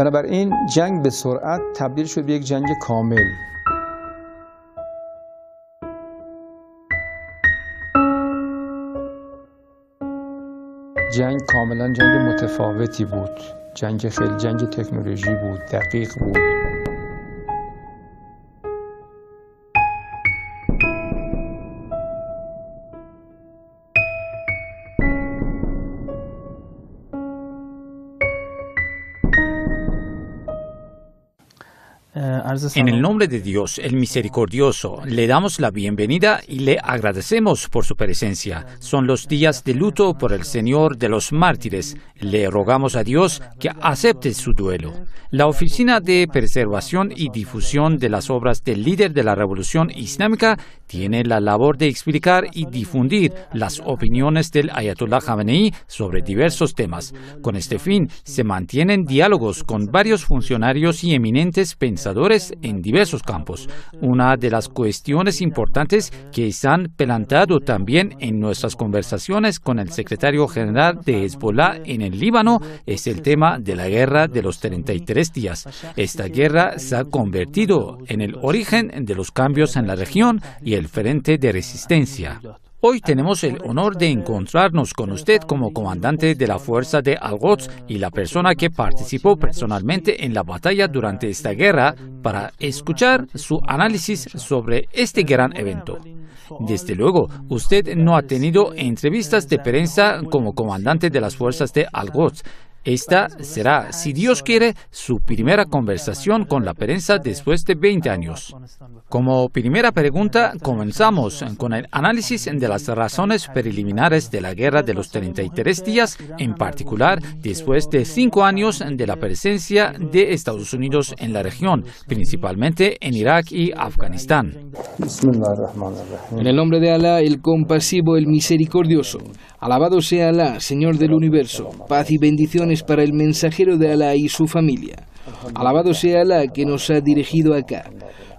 بنابراین جنگ به سرعت تبدیل شد به یک جنگ کامل جنگ کاملا جنگ متفاوتی بود جنگ خیلی جنگ تکنولوژی بود دقیق بود En el nombre de Dios, el misericordioso, le damos la bienvenida y le agradecemos por su presencia. Son los días de luto por el Señor de los mártires. Le rogamos a Dios que acepte su duelo. La Oficina de Preservación y Difusión de las Obras del Líder de la Revolución Islámica tiene la labor de explicar y difundir las opiniones del Ayatollah Khamenei sobre diversos temas. Con este fin, se mantienen diálogos con varios funcionarios y eminentes pensadores en diversos campos, una de las cuestiones importantes que se han planteado también en nuestras conversaciones con el secretario general de Hezbollah en el Líbano es el tema de la guerra de los 33 días. Esta guerra se ha convertido en el origen de los cambios en la región y el frente de resistencia. Hoy tenemos el honor de encontrarnos con usted como comandante de la fuerza de al y la persona que participó personalmente en la batalla durante esta guerra para escuchar su análisis sobre este gran evento. Desde luego, usted no ha tenido entrevistas de prensa como comandante de las fuerzas de al esta será, si Dios quiere, su primera conversación con la prensa después de 20 años. Como primera pregunta, comenzamos con el análisis de las razones preliminares de la guerra de los 33 días, en particular después de cinco años de la presencia de Estados Unidos en la región, principalmente en Irak y Afganistán. En el nombre de Alá, el compasivo, el misericordioso. Alabado sea Alá, Señor del universo, paz y bendiciones para el mensajero de Alá y su familia. Alabado sea Alá que nos ha dirigido acá.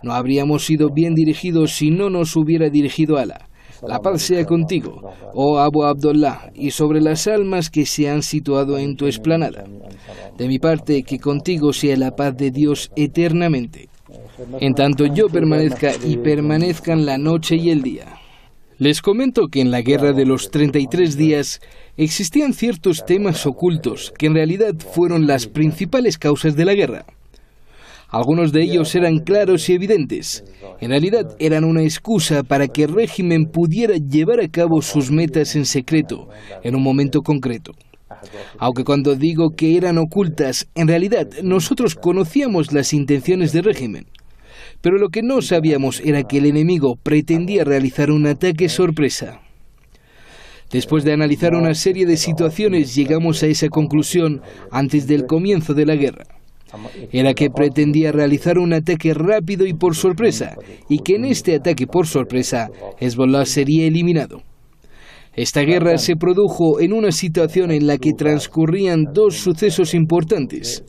No habríamos sido bien dirigidos si no nos hubiera dirigido Alá. La paz sea contigo, oh Abu Abdullah, y sobre las almas que se han situado en tu esplanada. De mi parte, que contigo sea la paz de Dios eternamente. En tanto yo permanezca y permanezcan la noche y el día. Les comento que en la Guerra de los 33 Días existían ciertos temas ocultos que en realidad fueron las principales causas de la guerra. Algunos de ellos eran claros y evidentes. En realidad eran una excusa para que el régimen pudiera llevar a cabo sus metas en secreto, en un momento concreto. Aunque cuando digo que eran ocultas, en realidad nosotros conocíamos las intenciones del régimen. Pero lo que no sabíamos era que el enemigo pretendía realizar un ataque sorpresa. Después de analizar una serie de situaciones llegamos a esa conclusión antes del comienzo de la guerra. Era que pretendía realizar un ataque rápido y por sorpresa, y que en este ataque por sorpresa Hezbollah sería eliminado. Esta guerra se produjo en una situación en la que transcurrían dos sucesos importantes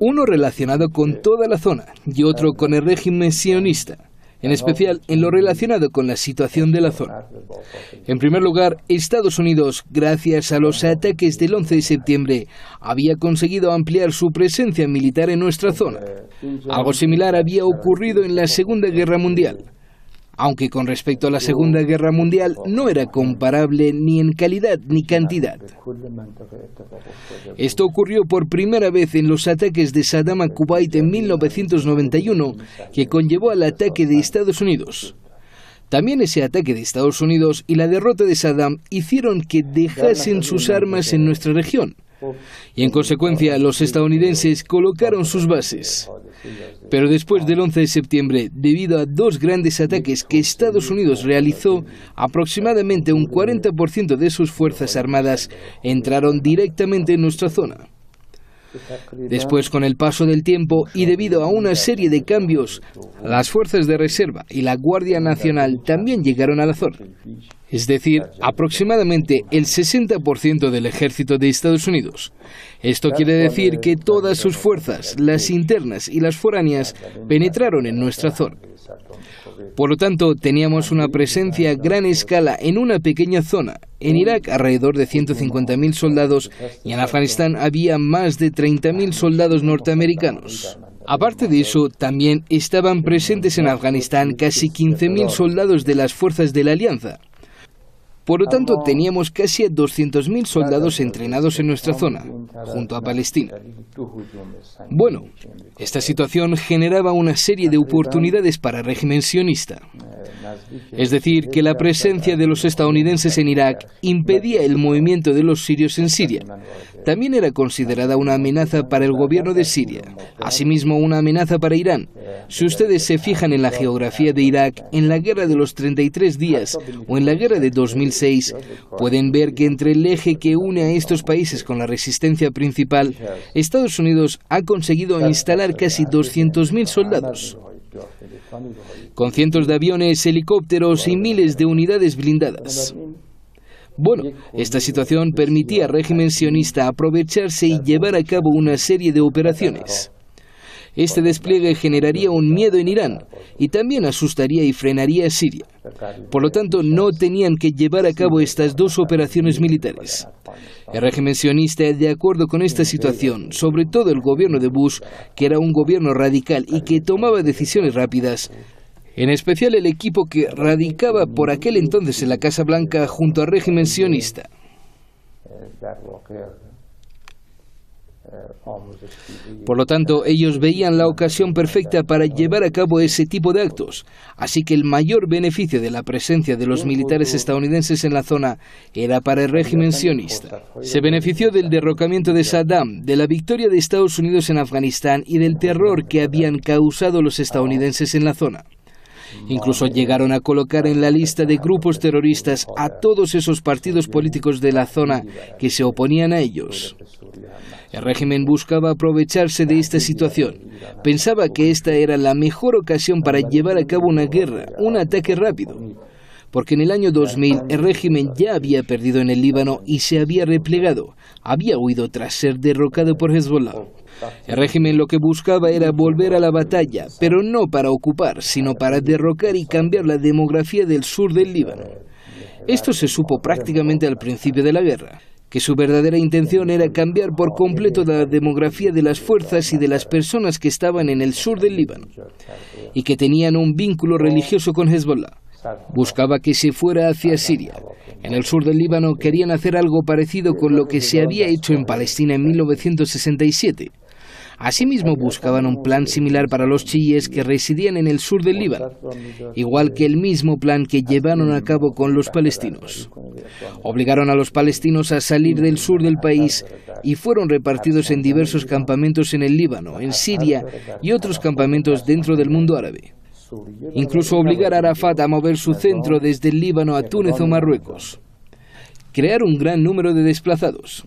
uno relacionado con toda la zona y otro con el régimen sionista en especial en lo relacionado con la situación de la zona. En primer lugar, Estados Unidos, gracias a los ataques del 11 de septiembre, había conseguido ampliar su presencia militar en nuestra zona. Algo similar había ocurrido en la Segunda Guerra Mundial aunque con respecto a la Segunda oh. Guerra Mundial no era comparable ni en calidad ni cantidad. Esto ocurrió por primera vez en los ataques de Saddam a Kuwait en 1991, que conllevó al ataque de Estados Unidos. También ese ataque de Estados Unidos y la derrota de Saddam hicieron que dejasen sus armas en nuestra región y en consecuencia los estadounidenses colocaron sus bases. Pero después del 11 de septiembre, debido a dos grandes ataques que Estados Unidos realizó, aproximadamente un 40% de sus Fuerzas Armadas entraron directamente en nuestra zona. Después, con el paso del tiempo y debido a una serie de cambios, las fuerzas de reserva y la Guardia Nacional también llegaron a la zona es decir, aproximadamente el 60% del ejército de Estados Unidos. Esto quiere decir que todas sus fuerzas, las internas y las foráneas, penetraron en nuestra zona. Por lo tanto, teníamos una presencia a gran pues, escala en una pequeña zona. En Irak alrededor de 150.000 soldados pues, y en Afganistán había más de 30.000 soldados pues, norteamericanos. Aparte de eso, también estaban presentes en Afganistán casi 15.000 soldados de las fuerzas de la Alianza. Por lo tanto, teníamos casi 200.000 soldados entrenados en nuestra zona, junto a Palestina. Bueno, esta situación generaba una serie de oportunidades para el régimen sionista. Es decir, que la presencia de los estadounidenses en Irak impedía el movimiento de los sirios en Siria. También era considerada una amenaza para el gobierno de Siria, asimismo una amenaza para Irán. Si ustedes se fijan en la geografía de Irak, en la guerra de los 33 días o en la guerra de 2006, pueden ver que entre el eje que une a estos países con la resistencia principal, Estados Unidos ha conseguido instalar casi 200.000 soldados. Con cientos de aviones, helicópteros y miles de unidades blindadas. Bueno, esta situación permitía al régimen sionista aprovecharse y llevar a cabo una serie de operaciones. Este despliegue generaría un miedo en Irán y también asustaría y frenaría a Siria. Por lo tanto, no tenían que llevar a cabo estas dos operaciones militares. El régimen sionista, de acuerdo con esta situación, sobre todo el gobierno de Bush, que era un gobierno radical y que tomaba decisiones rápidas, en especial el equipo que radicaba por aquel entonces en la Casa Blanca junto al régimen sionista. Por lo tanto, ellos veían la ocasión perfecta para llevar a cabo ese tipo de actos. Así que el mayor beneficio de la presencia de los militares estadounidenses en la zona era para el régimen sionista. Se benefició del derrocamiento de Saddam, de la victoria de Estados Unidos en Afganistán y del terror que habían causado los estadounidenses en la zona. Incluso llegaron a colocar en la lista de grupos terroristas a todos esos partidos políticos de la zona que se oponían a ellos. El régimen buscaba aprovecharse de esta situación. Pensaba que esta era la mejor ocasión para llevar a cabo una guerra, un ataque rápido. Porque en el año 2000 el régimen ya había perdido en el Líbano y se había replegado, había huido tras ser derrocado por Hezbollah. El régimen lo que buscaba era volver a la batalla, pero no para ocupar, sino para derrocar y cambiar la demografía del sur del Líbano. Esto se supo prácticamente al principio de la guerra que su verdadera intención era cambiar por completo la demografía de las fuerzas y de las personas que estaban en el sur del Líbano y que tenían un vínculo religioso con Hezbollah. Buscaba que se fuera hacia Siria. En el sur del Líbano querían hacer algo parecido con lo que se había hecho en Palestina en 1967 Asimismo, buscaban un plan similar para los chiíes que residían en el sur del Líbano, igual que el mismo plan que llevaron a cabo con los palestinos. Obligaron a los palestinos a salir del sur del país y fueron repartidos en diversos campamentos en el Líbano, en Siria y otros campamentos dentro del mundo árabe. Incluso obligar a Arafat a mover su centro desde el Líbano a Túnez o Marruecos crear un gran número de desplazados.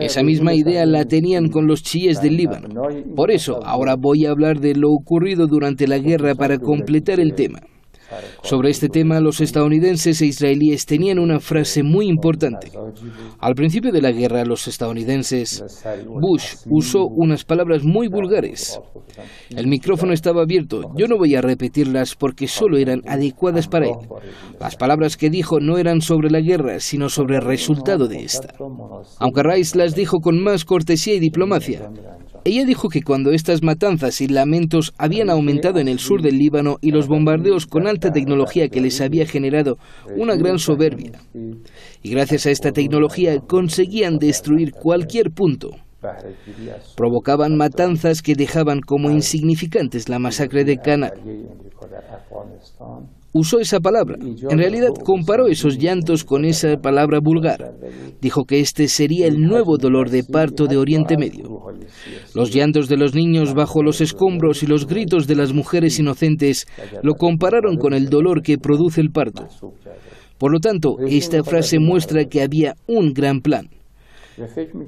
Esa misma idea la tenían con los chiíes del Líbano. Por eso, ahora voy a hablar de lo ocurrido durante la guerra para completar el tema. Sobre este tema, los estadounidenses e israelíes tenían una frase muy importante. Al principio de la guerra, los estadounidenses, Bush usó unas palabras muy vulgares. El micrófono estaba abierto. Yo no voy a repetirlas porque solo eran adecuadas para él. Las palabras que dijo no eran sobre la guerra, sino sobre el resultado de esta. Aunque Rice las dijo con más cortesía y diplomacia, ella dijo que cuando estas matanzas y lamentos habían aumentado en el sur del Líbano y los bombardeos con alta tecnología que les había generado una gran soberbia, y gracias a esta tecnología conseguían destruir cualquier punto, provocaban matanzas que dejaban como insignificantes la masacre de Cana usó esa palabra. En realidad comparó esos llantos con esa palabra vulgar. Dijo que este sería el nuevo dolor de parto de Oriente Medio. Los llantos de los niños bajo los escombros y los gritos de las mujeres inocentes lo compararon con el dolor que produce el parto. Por lo tanto, esta frase muestra que había un gran plan.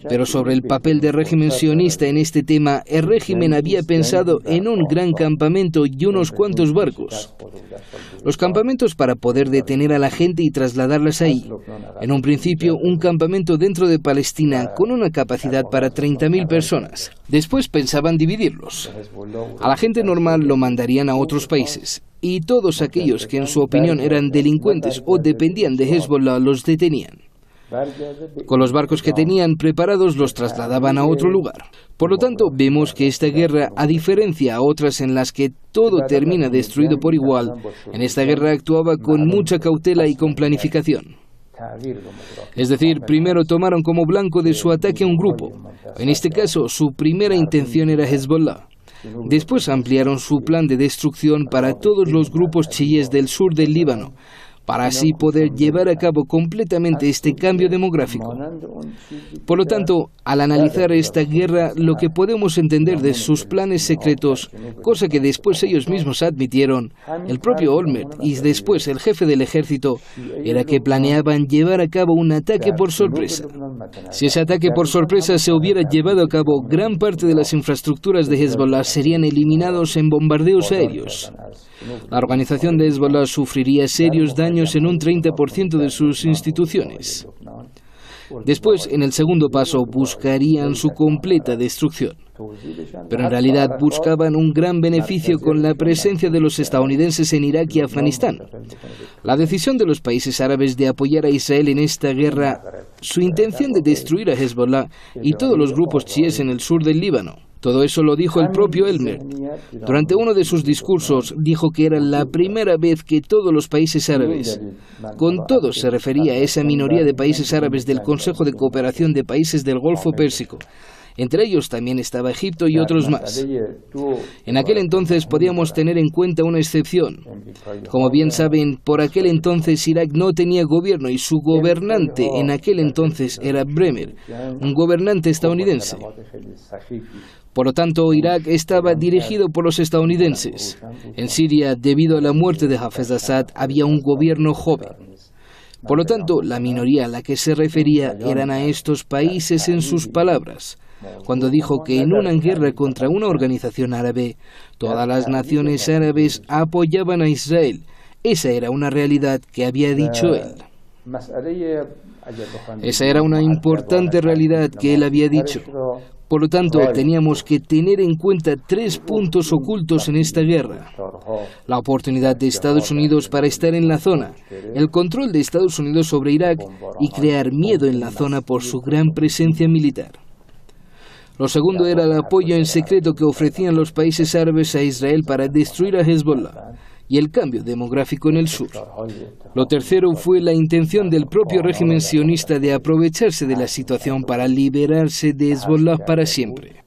Pero sobre el papel del régimen sionista en este tema, el régimen había pensado en un gran campamento y unos cuantos barcos. Los campamentos para poder detener a la gente y trasladarlas ahí. En un principio, un campamento dentro de Palestina con una capacidad para 30.000 personas. Después pensaban dividirlos. A la gente normal lo mandarían a otros países y todos aquellos que en su opinión eran delincuentes o dependían de Hezbollah los detenían. Con los barcos que tenían preparados los trasladaban a otro lugar. Por lo tanto, vemos que esta guerra, a diferencia a otras en las que todo termina destruido por igual, en esta guerra actuaba con mucha cautela y con planificación. Es decir, primero tomaron como blanco de su ataque un grupo. En este caso, su primera intención era Hezbollah. Después ampliaron su plan de destrucción para todos los grupos chiíes del sur del Líbano, para así poder llevar a cabo completamente este cambio demográfico. Por lo tanto, al analizar esta guerra, lo que podemos entender de sus planes secretos, cosa que después ellos mismos admitieron, el propio Olmert y después el jefe del ejército, era que planeaban llevar a cabo un ataque por sorpresa. Pues, si ese ataque por sorpresa se hubiera llevado a cabo, gran parte de las infraestructuras de Hezbollah serían eliminados en bombardeos aéreos. La organización de Hezbollah sufriría serios daños en un 30% de sus instituciones. Después, en el segundo paso, buscarían su completa destrucción. Pero en realidad buscaban un gran beneficio con la presencia de los estadounidenses en Irak y Afganistán. La decisión de los países árabes de apoyar a Israel en esta guerra, su intención de destruir a Hezbollah y todos los grupos chiíes en el sur del Líbano, todo eso lo dijo el propio Elmer. Durante uno de sus discursos dijo que era la primera vez que todos los países árabes, con todos se refería a esa minoría de países árabes del Consejo de Cooperación de Países del Golfo Pérsico, entre ellos también estaba Egipto y otros más. En aquel entonces podíamos tener en cuenta una excepción. Como bien saben, por aquel entonces Irak no tenía gobierno y su gobernante en aquel entonces era Bremer, un gobernante estadounidense. Por lo tanto, Irak estaba eh, dirigido por los estadounidenses. En Siria, debido a la muerte de Hafez Assad, había un gobierno joven. Por lo tanto, la minoría a la que se refería eran a estos países en sus palabras, cuando dijo que en una guerra contra una organización árabe, todas las naciones árabes apoyaban a Israel. Esa era una realidad que había dicho él. Esa era una importante realidad que él había dicho. Por lo tanto, teníamos que tener en cuenta tres puntos ocultos en esta guerra. La oportunidad de Estados Unidos para estar en la zona, el control de Estados Unidos sobre Irak y crear miedo en la zona por su gran presencia militar. Lo segundo era el apoyo en secreto que ofrecían los países árabes a Israel para destruir a Hezbollah y el cambio demográfico en el sur. Lo tercero fue la intención del propio régimen sionista de aprovecharse de la situación para liberarse de Hezbollah para siempre.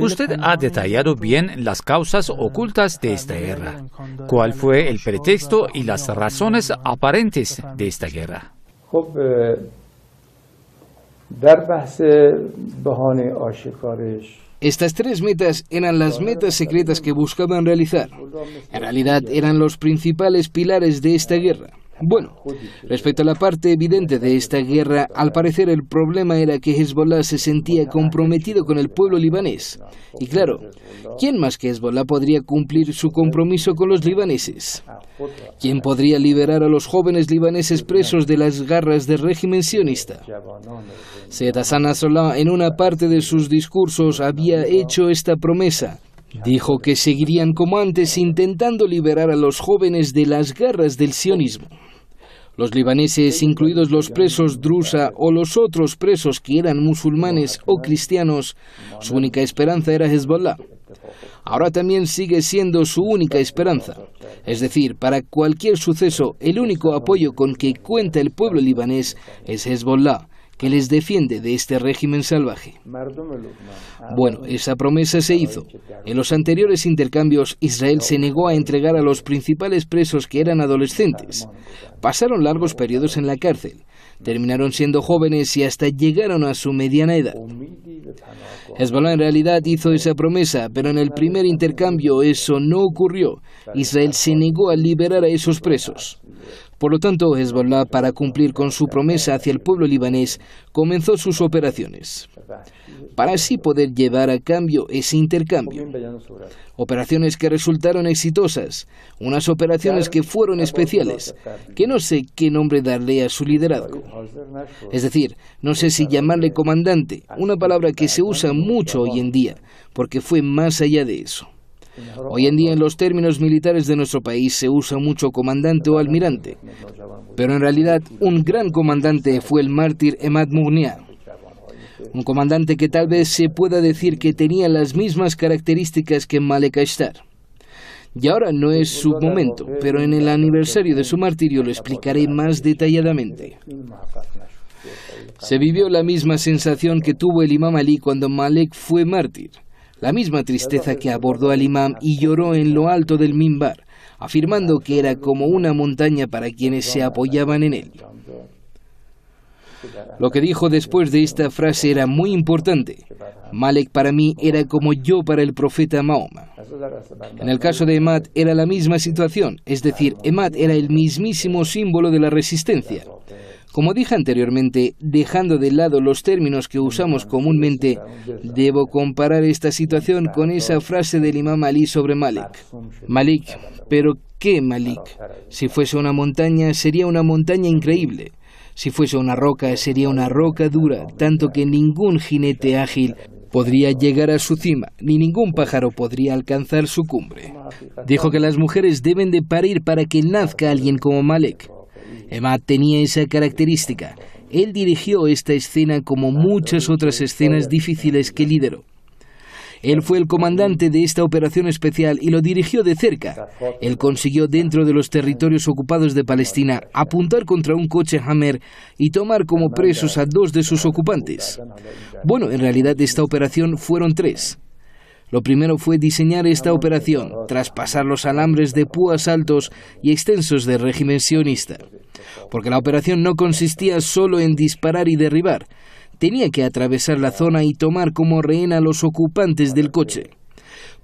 Usted ha detallado bien las causas ocultas de esta guerra, cuál fue el pretexto y las razones aparentes de esta guerra. Eh, Estas tres metas eran las metas secretas que buscaban realizar. En realidad eran los principales pilares de esta guerra. Bueno, respecto a la parte evidente de esta guerra, al parecer el problema era que Hezbollah se sentía comprometido con el pueblo libanés. Y claro, ¿quién más que Hezbollah podría cumplir su compromiso con los libaneses? ¿Quién podría liberar a los jóvenes libaneses presos de las garras del régimen sionista? Said Hassan en una parte de sus discursos había hecho esta promesa. Dijo que seguirían como antes intentando liberar a los jóvenes de las garras del sionismo. Los libaneses, incluidos los presos drusa o los otros presos que eran musulmanes o cristianos, su única esperanza era Hezbollah. Ahora también sigue siendo su única esperanza. Es decir, para cualquier suceso, el único apoyo con que cuenta el pueblo libanés es Hezbollah que les defiende de este régimen salvaje. Bueno, esa promesa se hizo. En los anteriores intercambios, Israel se negó a entregar a los principales presos que eran adolescentes. Pasaron largos periodos en la cárcel. Terminaron siendo jóvenes y hasta llegaron a su mediana edad. Hezbollah en realidad hizo esa promesa, pero en el primer intercambio eso no ocurrió. Israel se negó a liberar a esos presos. Por lo tanto, Hezbollah, para cumplir con su promesa hacia el pueblo libanés, comenzó sus operaciones para así poder llevar a cambio ese intercambio. Operaciones que resultaron exitosas, unas operaciones que fueron especiales, que no sé qué nombre darle a su liderazgo. Es decir, no sé si llamarle comandante, una palabra que se usa mucho hoy en día, porque fue más allá de eso. Hoy en día en los términos militares de nuestro país se usa mucho comandante o almirante, pero en realidad un gran comandante fue el mártir Emad Murniá... un comandante que tal vez se pueda decir que tenía las mismas características que Malek Ashtar. Y ahora no es su momento, pero en el aniversario de su martirio lo explicaré más detalladamente. Se vivió la misma sensación que tuvo el imam Ali cuando Malek fue mártir la misma tristeza que abordó al imam y lloró en lo alto del mimbar, afirmando que era como una montaña para quienes se apoyaban en él. Lo que dijo después de esta frase era muy importante. Malek para mí era como yo para el profeta Mahoma. En el caso de Emad era la misma situación, es decir, Emad era el mismísimo símbolo de la resistencia. Como dije anteriormente, dejando de lado los términos que usamos comúnmente, debo comparar esta situación con esa frase del imam Ali sobre Malik. Malik, pero ¿qué Malik? Si fuese una montaña, sería una montaña increíble. Si fuese una roca, sería una roca dura, tanto que ningún jinete ágil podría llegar a su cima, ni ningún pájaro podría alcanzar su cumbre. Dijo que las mujeres deben de parir para que nazca alguien como Malek. Emma tenía esa característica. Él dirigió esta escena como muchas otras escenas difíciles que lideró. Él fue el comandante de esta operación especial y lo dirigió de cerca. Él consiguió dentro de los territorios ocupados de Palestina apuntar contra un coche Hammer y tomar como presos a dos de sus ocupantes. Bueno, en realidad esta operación fueron tres. Lo primero fue diseñar esta operación, traspasar los alambres de púas altos y extensos del régimen sionista porque la operación no consistía solo en disparar y derribar. Tenía que atravesar la zona y tomar como rehén a los ocupantes del coche.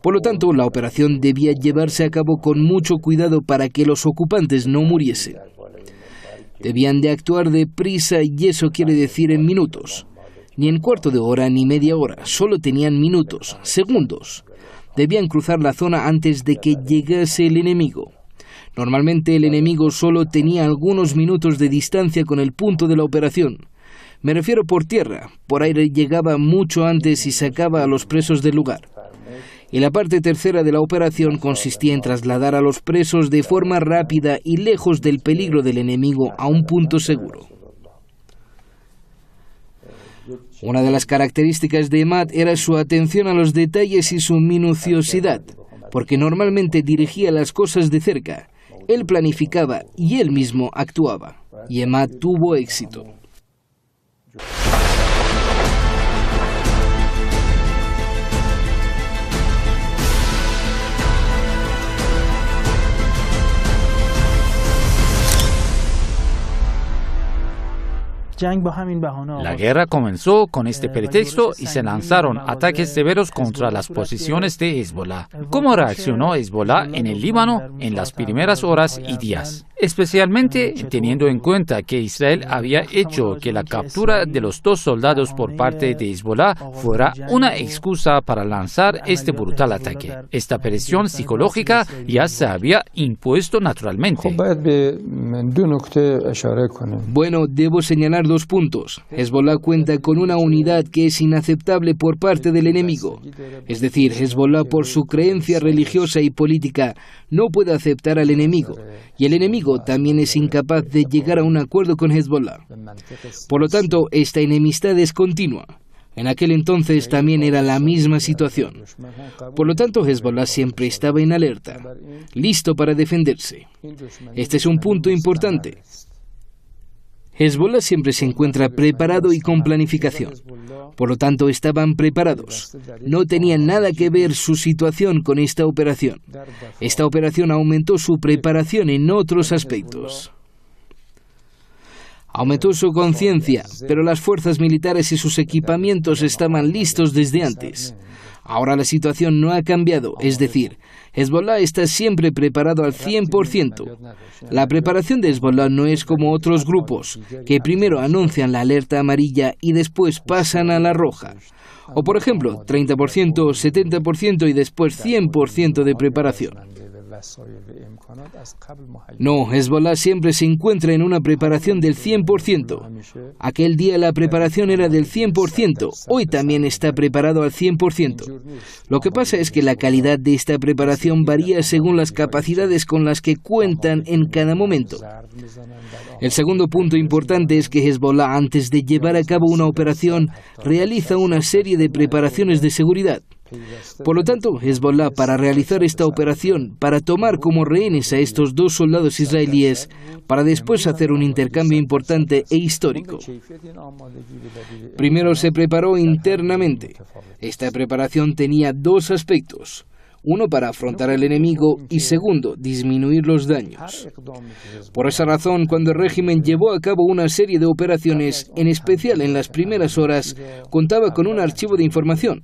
Por lo tanto, la operación debía llevarse a cabo con mucho cuidado para que los ocupantes no muriesen. Debían de actuar deprisa y eso quiere decir en minutos. Ni en cuarto de hora ni media hora, solo tenían minutos, segundos. Debían cruzar la zona antes de que llegase el enemigo. Normalmente el enemigo solo tenía algunos minutos de distancia con el punto de la operación. Me refiero por tierra, por aire llegaba mucho antes y sacaba a los presos del lugar. Y la parte tercera de la operación consistía en trasladar a los presos de forma rápida y lejos del peligro del enemigo a un punto seguro. Una de las características de Matt era su atención a los detalles y su minuciosidad, porque normalmente dirigía las cosas de cerca. Él planificaba y él mismo actuaba. Y Emma tuvo éxito. La guerra comenzó con este eh, pretexto y se lanzaron ataques severos contra las posiciones de Hezbollah. ¿Cómo reaccionó Hezbollah en el Líbano en las primeras horas y días? especialmente teniendo en cuenta que Israel había hecho que la captura de los dos soldados por parte de Hezbollah fuera una excusa para lanzar este brutal ataque. Esta presión psicológica ya se había impuesto naturalmente. Bueno, debo señalar dos puntos. Hezbollah cuenta con una unidad que es inaceptable por parte del enemigo. Es decir, Hezbollah por su creencia religiosa y política no puede aceptar al enemigo. Y el enemigo también es incapaz de llegar a un acuerdo con Hezbollah. Por lo tanto, esta enemistad es continua. En aquel entonces también era la misma situación. Por lo tanto, Hezbollah siempre estaba en alerta, listo para defenderse. Este es un punto importante. Hezbollah siempre se encuentra preparado y con planificación. Por lo tanto, estaban preparados. No tenían nada que ver su situación con esta operación. Esta operación aumentó su preparación en otros aspectos. Aumentó su conciencia, pero las fuerzas militares y sus equipamientos estaban listos desde antes. Ahora la situación no ha cambiado, es decir, Hezbollah está siempre preparado al 100%. La preparación de Hezbollah no es como otros grupos, que primero anuncian la alerta amarilla y después pasan a la roja. O por ejemplo, 30%, 70% y después 100% de preparación. No, Hezbollah siempre se encuentra en una preparación del 100%. Aquel día la preparación era del 100%, hoy también está preparado al 100%. Lo que pasa es que la calidad de esta preparación varía según las capacidades con las que cuentan en cada momento. El segundo punto importante es que Hezbollah, antes de llevar a cabo una operación, realiza una serie de preparaciones de seguridad. Por lo tanto, Hezbollah, para realizar esta operación, para tomar como rehenes a estos dos soldados israelíes, para después hacer un intercambio importante e histórico. Primero se preparó internamente. Esta preparación tenía dos aspectos uno para afrontar al enemigo y segundo, disminuir los daños. Por esa razón, cuando el régimen llevó a cabo una serie de operaciones, en especial en las primeras horas, contaba con un archivo de información.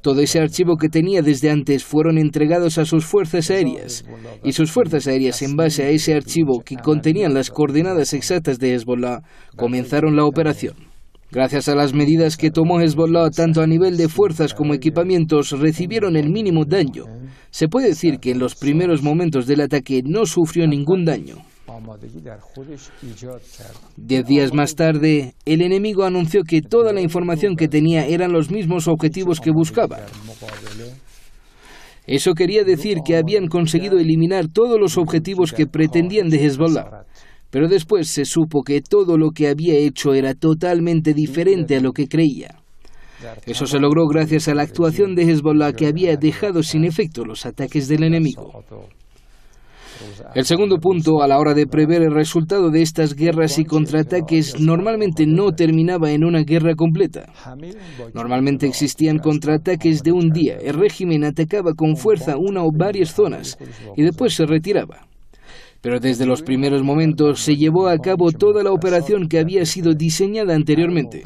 Todo ese archivo que tenía desde antes fueron entregados a sus fuerzas aéreas y sus fuerzas aéreas en base a ese archivo que contenían las coordenadas exactas de Hezbollah comenzaron la operación. Gracias a las medidas que tomó Hezbollah tanto a nivel de fuerzas como equipamientos recibieron el mínimo daño. Se puede decir que en los primeros momentos del ataque no sufrió ningún daño. Diez días más tarde, el enemigo anunció que toda la información que tenía eran los mismos objetivos que buscaba. Eso quería decir que habían conseguido eliminar todos los objetivos que pretendían de Hezbollah. Pero después se supo que todo lo que había hecho era totalmente diferente a lo que creía. Eso se logró gracias a la actuación de Hezbollah que había dejado sin efecto los ataques del enemigo. El segundo punto, a la hora de prever el resultado de estas guerras y contraataques, normalmente no terminaba en una guerra completa. Normalmente existían contraataques de un día. El régimen atacaba con fuerza una o varias zonas y después se retiraba pero desde los primeros momentos se llevó a cabo toda la operación que había sido diseñada anteriormente.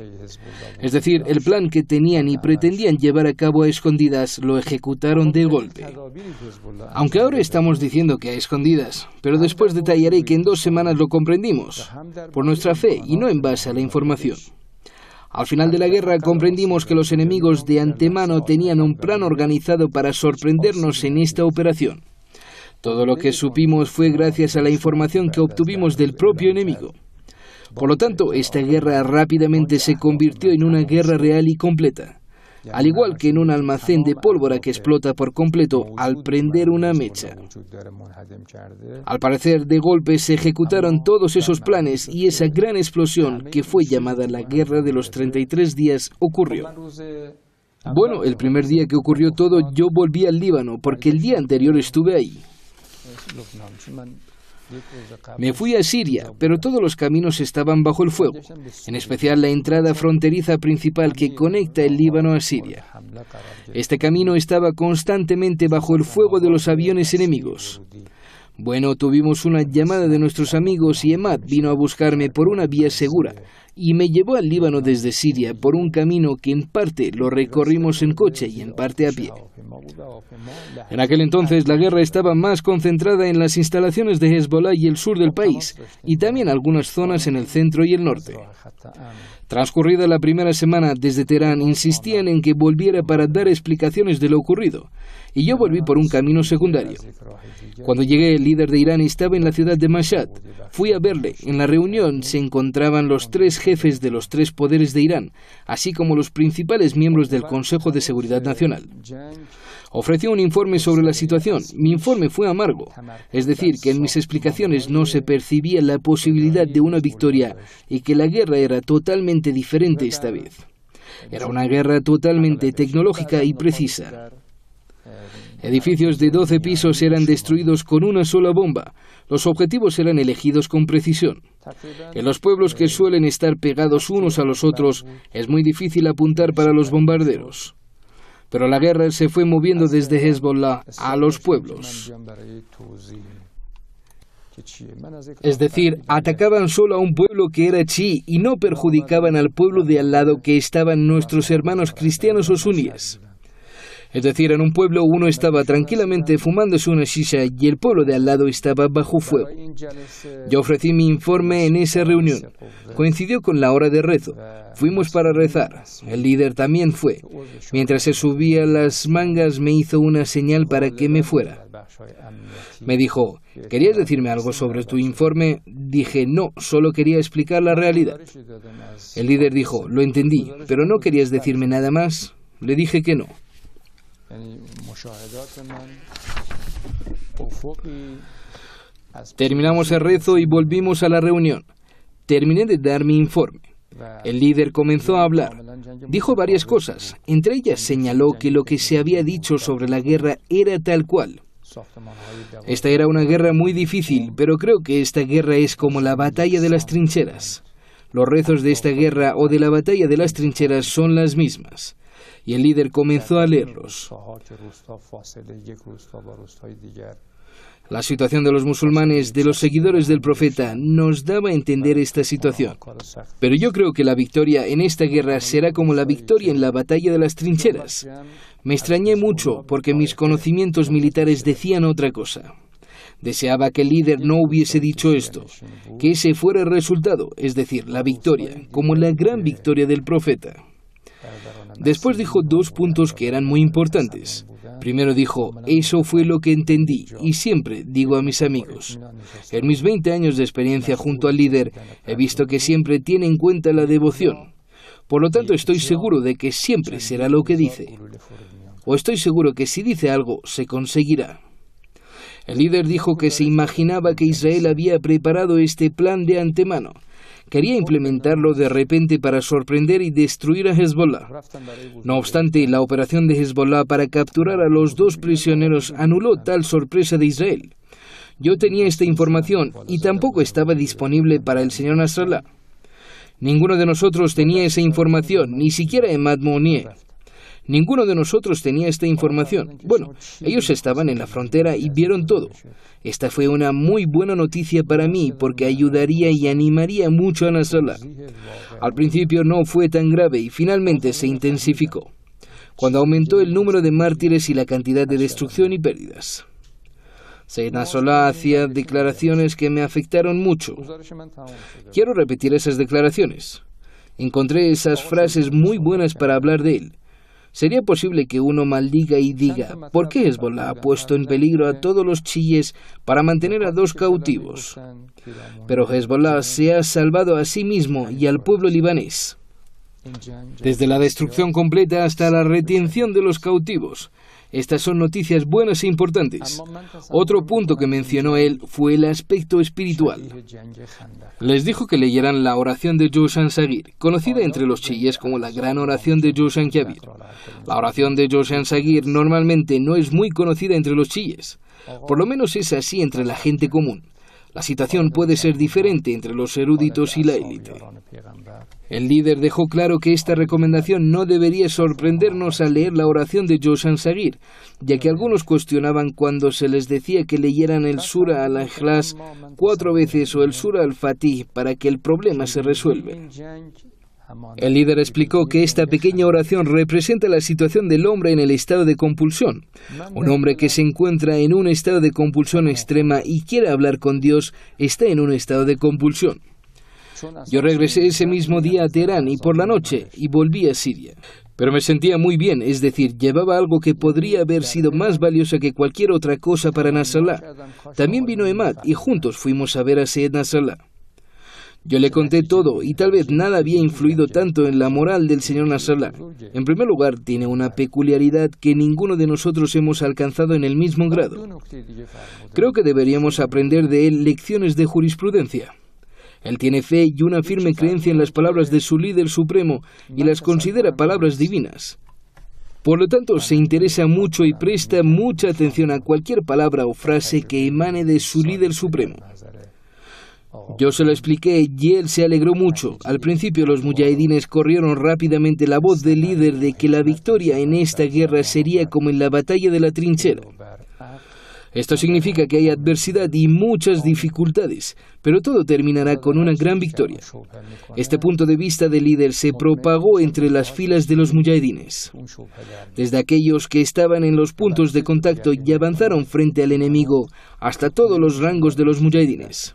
Es decir, el plan que tenían y pretendían llevar a cabo a escondidas lo ejecutaron de golpe. Aunque ahora estamos diciendo que a escondidas, pero después detallaré que en dos semanas lo comprendimos, por nuestra fe y no en base a la información. Al final de la guerra comprendimos que los enemigos de antemano tenían un plan organizado para sorprendernos en esta operación. Todo lo que supimos fue gracias a la información que obtuvimos del propio enemigo. Por lo tanto, esta guerra rápidamente se convirtió en una guerra real y completa, al igual que en un almacén de pólvora que explota por completo al prender una mecha. Al parecer, de golpe se ejecutaron todos esos planes y esa gran explosión que fue llamada la Guerra de los 33 días ocurrió. Bueno, el primer día que ocurrió todo yo volví al Líbano porque el día anterior estuve ahí. Me fui a Siria, pero todos los caminos estaban bajo el fuego, en especial la entrada fronteriza principal que conecta el Líbano a Siria. Este camino estaba constantemente bajo el fuego de los aviones enemigos. Bueno, tuvimos una llamada de nuestros amigos y Emad vino a buscarme por una vía segura y me llevó al Líbano desde Siria por un camino que en parte lo recorrimos en coche y en parte a pie. En aquel entonces la guerra estaba más concentrada en las instalaciones de Hezbollah y el sur del país, y también algunas zonas en el centro y el norte. Transcurrida la primera semana desde Teherán, insistían en que volviera para dar explicaciones de lo ocurrido, y yo volví por un camino secundario. Cuando llegué, el líder de Irán estaba en la ciudad de Mashhad. Fui a verle. En la reunión se encontraban los tres jefes de los tres poderes de Irán, así como los principales miembros del Consejo de Seguridad Nacional ofreció un informe sobre la situación. Mi informe fue amargo, es decir, que en mis explicaciones no se percibía la posibilidad de una victoria y que la guerra era totalmente diferente esta vez. Era una guerra totalmente tecnológica y precisa. Edificios de 12 pisos eran destruidos con una sola bomba. Los objetivos eran elegidos con precisión. En los pueblos que suelen estar pegados unos a los otros, es muy difícil apuntar para los bombarderos pero la guerra se fue moviendo desde Hezbollah a los pueblos. Es decir, atacaban solo a un pueblo que era chi y no perjudicaban al pueblo de al lado que estaban nuestros hermanos cristianos o suníes. Es decir, en un pueblo uno estaba tranquilamente fumándose una shisha y el pueblo de al lado estaba bajo fuego. Yo ofrecí mi informe en esa reunión. Coincidió con la hora de rezo. Fuimos para rezar. El líder también fue. Mientras se subía las mangas me hizo una señal para que me fuera. Me dijo, ¿querías decirme algo sobre tu informe? Dije, no, solo quería explicar la realidad. El líder dijo, lo entendí, pero no querías decirme nada más. Le dije que no. Terminamos el rezo y volvimos a la reunión. Terminé de dar mi informe. El líder comenzó a hablar. Dijo varias cosas. Entre ellas señaló que lo que se había dicho sobre la guerra era tal cual. Esta era una guerra muy difícil, pero creo que esta guerra es como la batalla de las trincheras. Los rezos de esta guerra o de la batalla de las trincheras son las mismas y el líder comenzó a leerlos. La situación de los musulmanes, de los seguidores del profeta, nos daba a entender esta situación. Pero yo creo que la victoria en esta guerra será como la victoria en la batalla de las trincheras. Me extrañé mucho porque mis conocimientos militares decían otra cosa. Deseaba que el líder no hubiese dicho esto, que ese fuera el resultado, es decir, la victoria, como la gran victoria del profeta. Después dijo dos puntos que eran muy importantes. Primero dijo, eso fue lo que entendí y siempre digo a mis amigos. En mis 20 años de experiencia junto al líder, he visto que siempre tiene en cuenta la devoción. Por lo tanto, estoy seguro de que siempre será lo que dice. O estoy seguro que si dice algo, se conseguirá. El líder dijo que se imaginaba que Israel había preparado este plan de antemano quería implementarlo de repente para sorprender y destruir a Hezbollah. No obstante, la operación de Hezbollah para capturar a los dos prisioneros anuló tal sorpresa de Israel. Yo tenía esta información y tampoco estaba disponible para el señor Nasrallah. Ninguno de nosotros tenía esa información, ni siquiera Emad Mounier. Ninguno de nosotros tenía esta información. Bueno, ellos estaban en la frontera y vieron todo. Esta fue una muy buena noticia para mí porque ayudaría y animaría mucho a Nasrallah. Al principio no fue tan grave y finalmente se intensificó, cuando aumentó el número de mártires y la cantidad de destrucción y pérdidas. Se Nasrallah hacía declaraciones que me afectaron mucho. Quiero repetir esas declaraciones. Encontré esas frases muy buenas para hablar de él. ¿Sería posible que uno maldiga y diga, ¿por qué Hezbollah ha puesto en peligro a todos los chiíes para mantener a dos cautivos? Pero Hezbollah se ha salvado a sí mismo y al pueblo libanés. Desde la destrucción completa hasta la retención de los cautivos, estas son noticias buenas e importantes. Otro punto que mencionó él fue el aspecto espiritual. Les dijo que leyeran la oración de Joshan Sagir, conocida entre los chiíes como la gran oración de Joshan Kabir. La oración de Joshan Sagir normalmente no es muy conocida entre los chiíes. Por lo menos es así entre la gente común. La situación puede ser diferente entre los eruditos y la élite. El líder dejó claro que esta recomendación no debería sorprendernos al leer la oración de josan Sagir, ya que algunos cuestionaban cuando se les decía que leyeran el Sura al-Ikhlas cuatro veces o el Sura al-Fatih para que el problema se resuelva. El líder explicó que esta pequeña oración representa la situación del hombre en el estado de compulsión. Un hombre que se encuentra en un estado de compulsión extrema y quiere hablar con Dios está en un estado de compulsión. Yo regresé ese mismo día a Teherán y por la noche y volví a Siria. Pero me sentía muy bien, es decir, llevaba algo que podría haber sido más valiosa que cualquier otra cosa para Nasrallah. También vino Emad y juntos fuimos a ver a Seyed Nasrallah. Yo le conté todo y tal vez nada había influido tanto en la moral del señor Nasrallah. En primer lugar, tiene una peculiaridad que ninguno de nosotros hemos alcanzado en el mismo grado. Creo que deberíamos aprender de él lecciones de jurisprudencia. Él tiene fe y una firme creencia en las palabras de su líder supremo y las considera palabras divinas. Por lo tanto, se interesa mucho y presta mucha atención a cualquier palabra o frase que emane de su líder supremo. Oh. Yo se lo expliqué y él se alegró mucho. Al principio los mujahidines corrieron rápidamente la voz del líder de que la victoria en esta guerra sería como en la batalla de la trinchera. Esto significa que hay adversidad y muchas dificultades, pero todo terminará con una gran victoria. Este punto de vista del líder se propagó entre las filas de los mujahidines. Desde aquellos que estaban en los puntos de contacto y avanzaron frente al enemigo hasta todos los rangos de los mujahidines.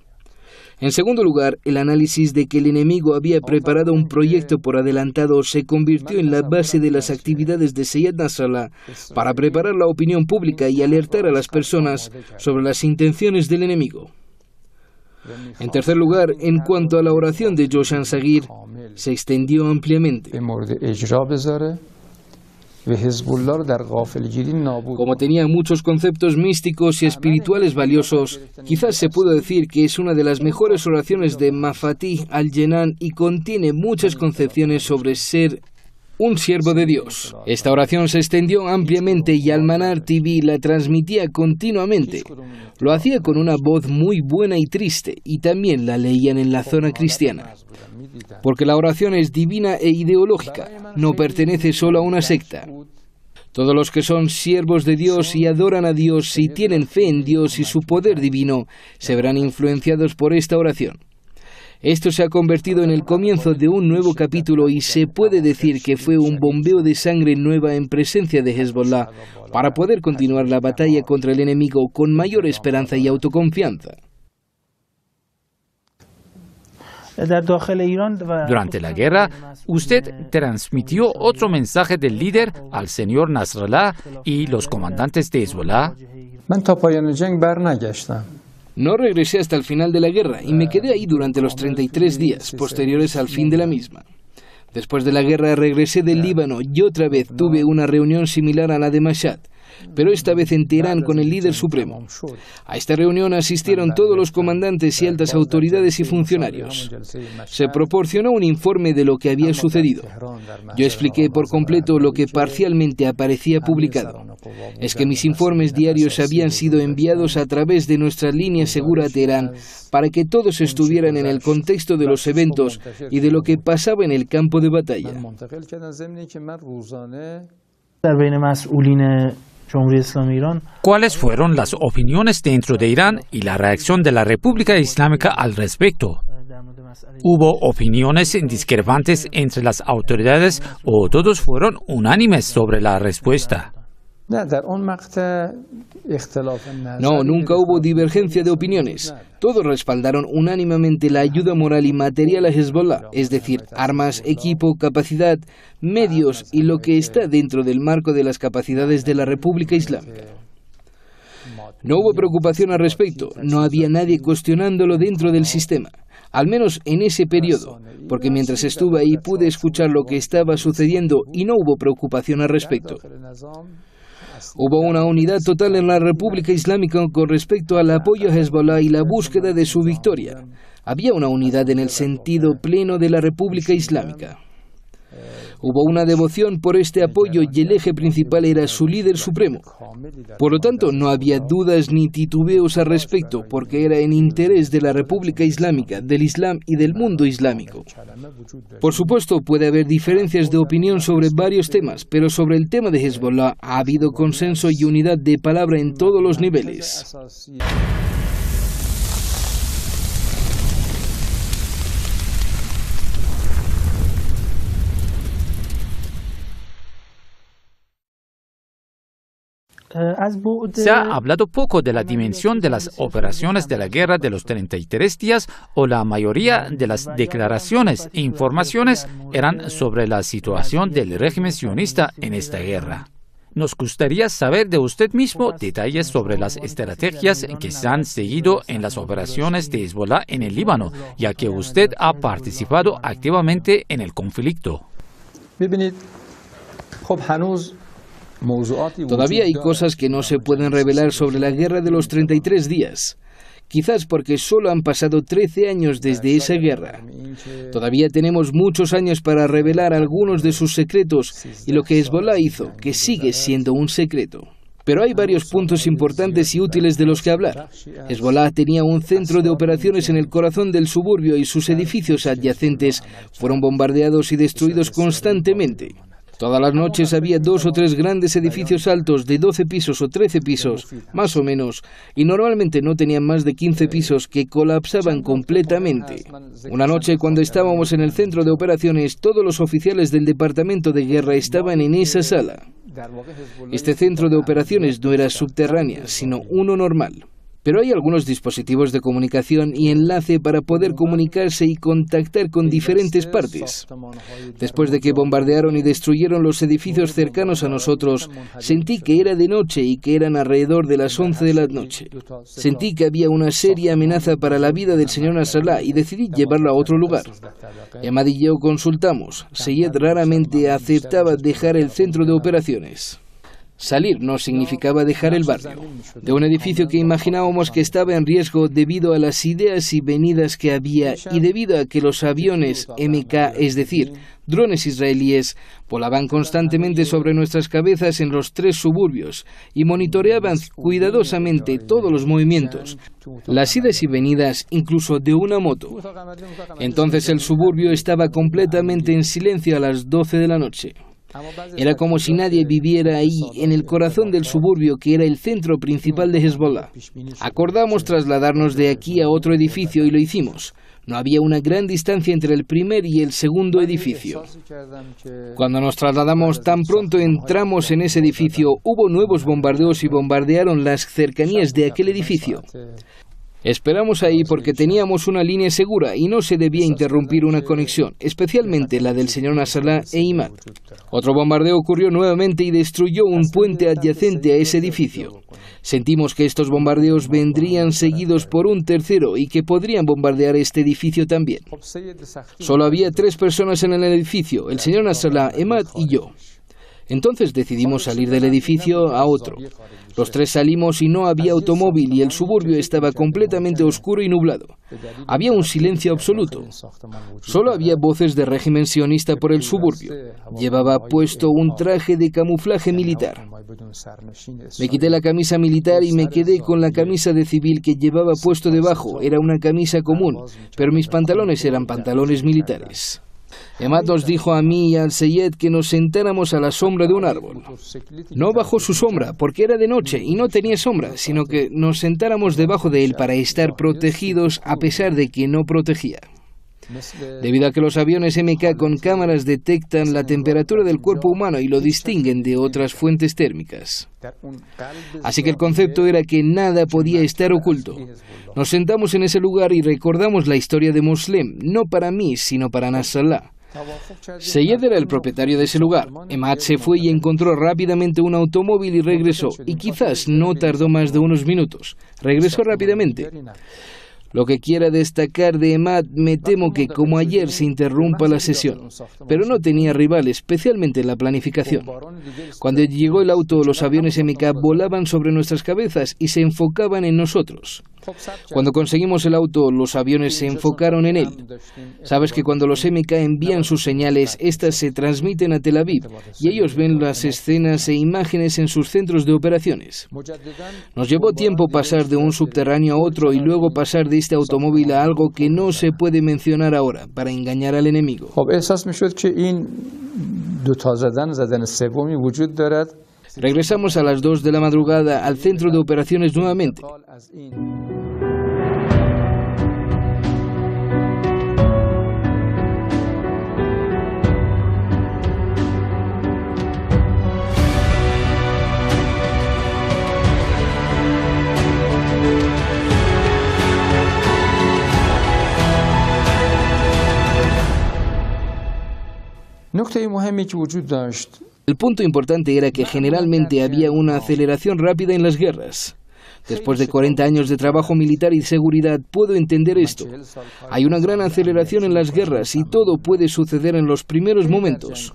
En segundo lugar, el análisis de que el enemigo había preparado un proyecto por adelantado se convirtió en la base de las actividades de Sayyid Nasrallah para preparar la opinión pública y alertar a las personas sobre las intenciones del enemigo. En tercer lugar, en cuanto a la oración de Joshan Sagir, se extendió ampliamente. Como tenía muchos conceptos místicos y espirituales valiosos, quizás se pueda decir que es una de las mejores oraciones de Mafatih al-Jenan y contiene muchas concepciones sobre ser un siervo de Dios. Esta oración se extendió ampliamente y Almanar TV la transmitía continuamente. Lo hacía con una voz muy buena y triste y también la leían en la zona cristiana. Porque la oración es divina e ideológica, no pertenece solo a una secta. Todos los que son siervos de Dios y adoran a Dios y tienen fe en Dios y su poder divino, se verán influenciados por esta oración. Esto se ha convertido en el comienzo de un nuevo capítulo y se puede decir que fue un bombeo de sangre nueva en presencia de Hezbollah para poder continuar la batalla contra el enemigo con mayor esperanza y autoconfianza. Durante la guerra, usted transmitió otro mensaje del líder al señor Nasrallah y los comandantes de Hezbollah. No regresé hasta el final de la guerra y me ah, quedé ahí durante los 33 días posteriores al fin de la misma. Después de la guerra regresé del Líbano y otra vez tuve una reunión similar a la de Mashhad, pero esta vez en Teherán con el líder supremo. A esta reunión asistieron todos los comandantes y altas autoridades y funcionarios. Se proporcionó un informe de lo que había sucedido. Yo expliqué por completo lo que parcialmente aparecía publicado. Es que mis informes diarios habían sido enviados a través de nuestra línea segura a Teherán para que todos estuvieran en el contexto de los eventos y de lo que pasaba en el campo de batalla. ¿Cuáles fueron las opiniones dentro de Irán y la reacción de la República Islámica al respecto? ¿Hubo opiniones discrepantes entre las autoridades o todos fueron unánimes sobre la respuesta? No, nunca hubo divergencia de opiniones. Todos respaldaron unánimemente la ayuda moral y material a Hezbollah, es decir, armas, equipo, capacidad, medios y lo que está dentro del marco de las capacidades de la República Islámica. No hubo preocupación al respecto, no había nadie cuestionándolo dentro del sistema, al menos en ese periodo, porque mientras estuve ahí pude escuchar lo que estaba sucediendo y no hubo preocupación al respecto. Hubo una unidad total en la República Islámica con respecto al apoyo a Hezbollah y la búsqueda de su victoria. Había una unidad en el sentido pleno de la República Islámica. Hubo una devoción por este apoyo y el eje principal era su líder supremo. Por lo tanto, no había dudas ni titubeos al respecto, porque era en interés de la República Islámica, del Islam y del mundo islámico. Por supuesto, puede haber diferencias de opinión sobre varios temas, pero sobre el tema de Hezbollah ha habido consenso y unidad de palabra en todos los niveles. Eh, se ha hablado poco de la dimensión de las operaciones de la guerra de los 33 días o la mayoría de las declaraciones e informaciones eran sobre la situación del régimen sionista en esta guerra. Nos gustaría saber de usted mismo detalles sobre las estrategias que se han seguido en las operaciones de Hezbollah en el Líbano, ya que usted ha participado activamente en el conflicto. Todavía hay cosas que no se pueden revelar sobre la guerra de los 33 días quizás porque solo han pasado 13 años desde esa guerra. Todavía tenemos muchos años para revelar algunos de sus secretos y lo que Hezbollah hizo, que sigue siendo un secreto. Pero hay varios puntos importantes y útiles de los que hablar. Hezbollah tenía un centro de operaciones en el corazón del suburbio y sus edificios adyacentes fueron bombardeados y destruidos constantemente. Todas las noches había dos o tres grandes edificios altos de 12 pisos o 13 pisos, más o menos, y normalmente no tenían más de 15 pisos que colapsaban completamente. Una noche cuando estábamos en el centro de operaciones, todos los oficiales del Departamento de Guerra estaban en esa sala. Este centro de operaciones no era subterránea, sino uno normal. Pero hay algunos dispositivos de comunicación y enlace para poder comunicarse y contactar con diferentes partes. Después de que bombardearon y destruyeron los edificios cercanos a nosotros, sentí que era de noche y que eran alrededor de las 11 de la noche. Sentí que había una seria amenaza para la vida del señor Nasrallah y decidí llevarlo a otro lugar. Emad y yo consultamos. Seyed raramente aceptaba dejar el centro de operaciones. Salir no significaba dejar el barrio, de un edificio que imaginábamos que estaba en riesgo debido a las ideas y venidas que había y debido a que los aviones MK, es decir, drones israelíes, volaban constantemente sobre nuestras cabezas en los tres suburbios y monitoreaban cuidadosamente todos los movimientos, las ideas y venidas incluso de una moto. Entonces el suburbio estaba completamente en silencio a las 12 de la noche. Era como si nadie viviera ahí, en el corazón del suburbio que era el centro principal de Hezbollah. Acordamos trasladarnos de aquí a otro edificio y lo hicimos. No había una gran distancia entre el primer y el segundo edificio. Cuando nos trasladamos tan pronto entramos en ese edificio, hubo nuevos bombardeos y bombardearon las cercanías de aquel edificio. Esperamos ahí porque teníamos una línea segura y no se debía interrumpir una conexión, especialmente la del señor Nasrallah e Imad. Otro bombardeo ocurrió nuevamente y destruyó un puente adyacente a ese edificio. Sentimos que estos bombardeos vendrían seguidos por un tercero y que podrían bombardear este edificio también. Solo había tres personas en el edificio, el señor Nasrallah, Imad y yo. Entonces decidimos salir del edificio a otro. Los tres salimos y no había automóvil y el suburbio estaba completamente oscuro y nublado. Había un silencio absoluto. Solo había voces de régimen sionista por el suburbio. Llevaba puesto un traje de camuflaje militar. Me quité la camisa militar y me quedé con la camisa de civil que llevaba puesto debajo. Era una camisa común, pero mis pantalones eran pantalones militares. Emad nos dijo a mí y al Seyed que nos sentáramos a la sombra de un árbol. No bajo su sombra, porque era de noche y no tenía sombra, sino que nos sentáramos debajo de él para estar protegidos a pesar de que no protegía debido a que los aviones MK con cámaras detectan la temperatura del cuerpo humano y lo distinguen de otras fuentes térmicas. Así que el concepto era que nada podía estar oculto. Nos sentamos en ese lugar y recordamos la historia de Moslem, no para mí, sino para Nasrallah. Seyed era el propietario de ese lugar. Emad se fue y encontró rápidamente un automóvil y regresó, y quizás no tardó más de unos minutos. Regresó rápidamente. Lo que quiera destacar de Emad, me temo que como ayer se interrumpa la sesión, pero no tenía rival, especialmente en la planificación. Cuando llegó el auto, los aviones MK volaban sobre nuestras cabezas y se enfocaban en nosotros. Cuando conseguimos el auto, los aviones se enfocaron en él. Sabes que cuando los MK envían sus señales, estas se transmiten a Tel Aviv y ellos ven las escenas e imágenes en sus centros de operaciones. Nos llevó tiempo pasar de un subterráneo a otro y luego pasar de este automóvil a algo que no se puede mencionar ahora para engañar al enemigo. Regresamos a las 2 de la madrugada al centro de operaciones nuevamente. El punto importante era que generalmente había una aceleración rápida en las guerras. Después de 40 años de trabajo militar y seguridad, puedo entender esto. Hay una gran aceleración en las guerras y todo puede suceder en los primeros momentos.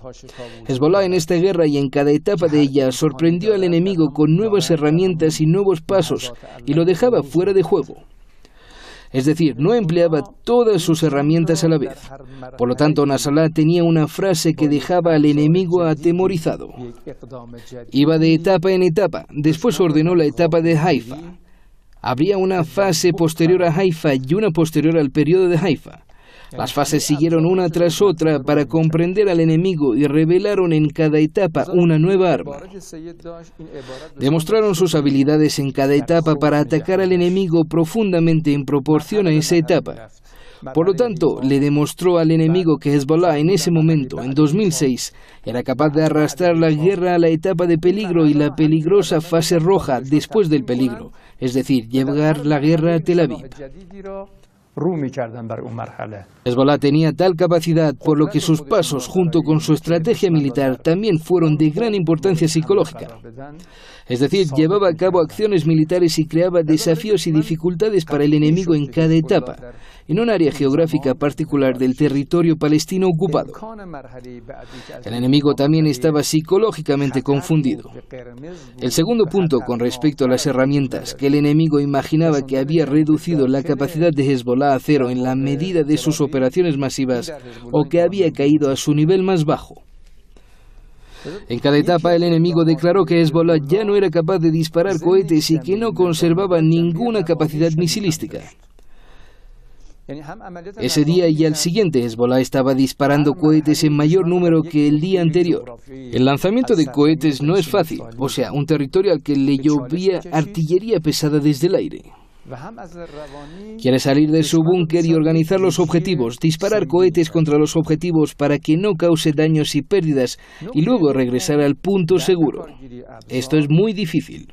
Hezbollah en esta guerra y en cada etapa de ella sorprendió al enemigo con nuevas herramientas y nuevos pasos y lo dejaba fuera de juego es decir, no empleaba todas sus herramientas a la vez. Por lo tanto, Nasrallah tenía una frase que dejaba al enemigo atemorizado. Iba de etapa en etapa, después ordenó la etapa de Haifa. Había una fase posterior a Haifa y una posterior al periodo de Haifa. Las fases siguieron una tras otra para comprender al enemigo y revelaron en cada etapa una nueva arma. Demostraron sus habilidades en cada etapa para atacar al enemigo profundamente en proporción a esa etapa. Por lo tanto, le demostró al enemigo que Hezbollah en ese momento, en 2006, era capaz de arrastrar la guerra a la etapa de peligro y la peligrosa fase roja después del peligro, es decir, llevar la guerra a Tel Aviv. Hezbollah tenía tal capacidad, por lo que sus pasos, junto con su estrategia militar, también fueron de gran importancia psicológica. Es decir, llevaba a cabo acciones militares y creaba desafíos y dificultades para el enemigo en cada etapa en un área geográfica particular del territorio palestino ocupado. El enemigo también estaba psicológicamente confundido. El segundo punto con respecto a las herramientas, que el enemigo imaginaba que había reducido la capacidad de Hezbollah a cero en la medida de sus operaciones masivas o que había caído a su nivel más bajo. En cada etapa el enemigo declaró que Hezbollah ya no era capaz de disparar cohetes y que no conservaba ninguna capacidad misilística. Ese día y al siguiente, Hezbollah estaba disparando cohetes en mayor número que el día anterior. El lanzamiento de cohetes no es fácil, o sea, un territorio al que le llovía artillería pesada desde el aire. Quiere salir de su búnker y organizar los objetivos, disparar cohetes contra los objetivos para que no cause daños y pérdidas y luego regresar al punto seguro. Esto es muy difícil.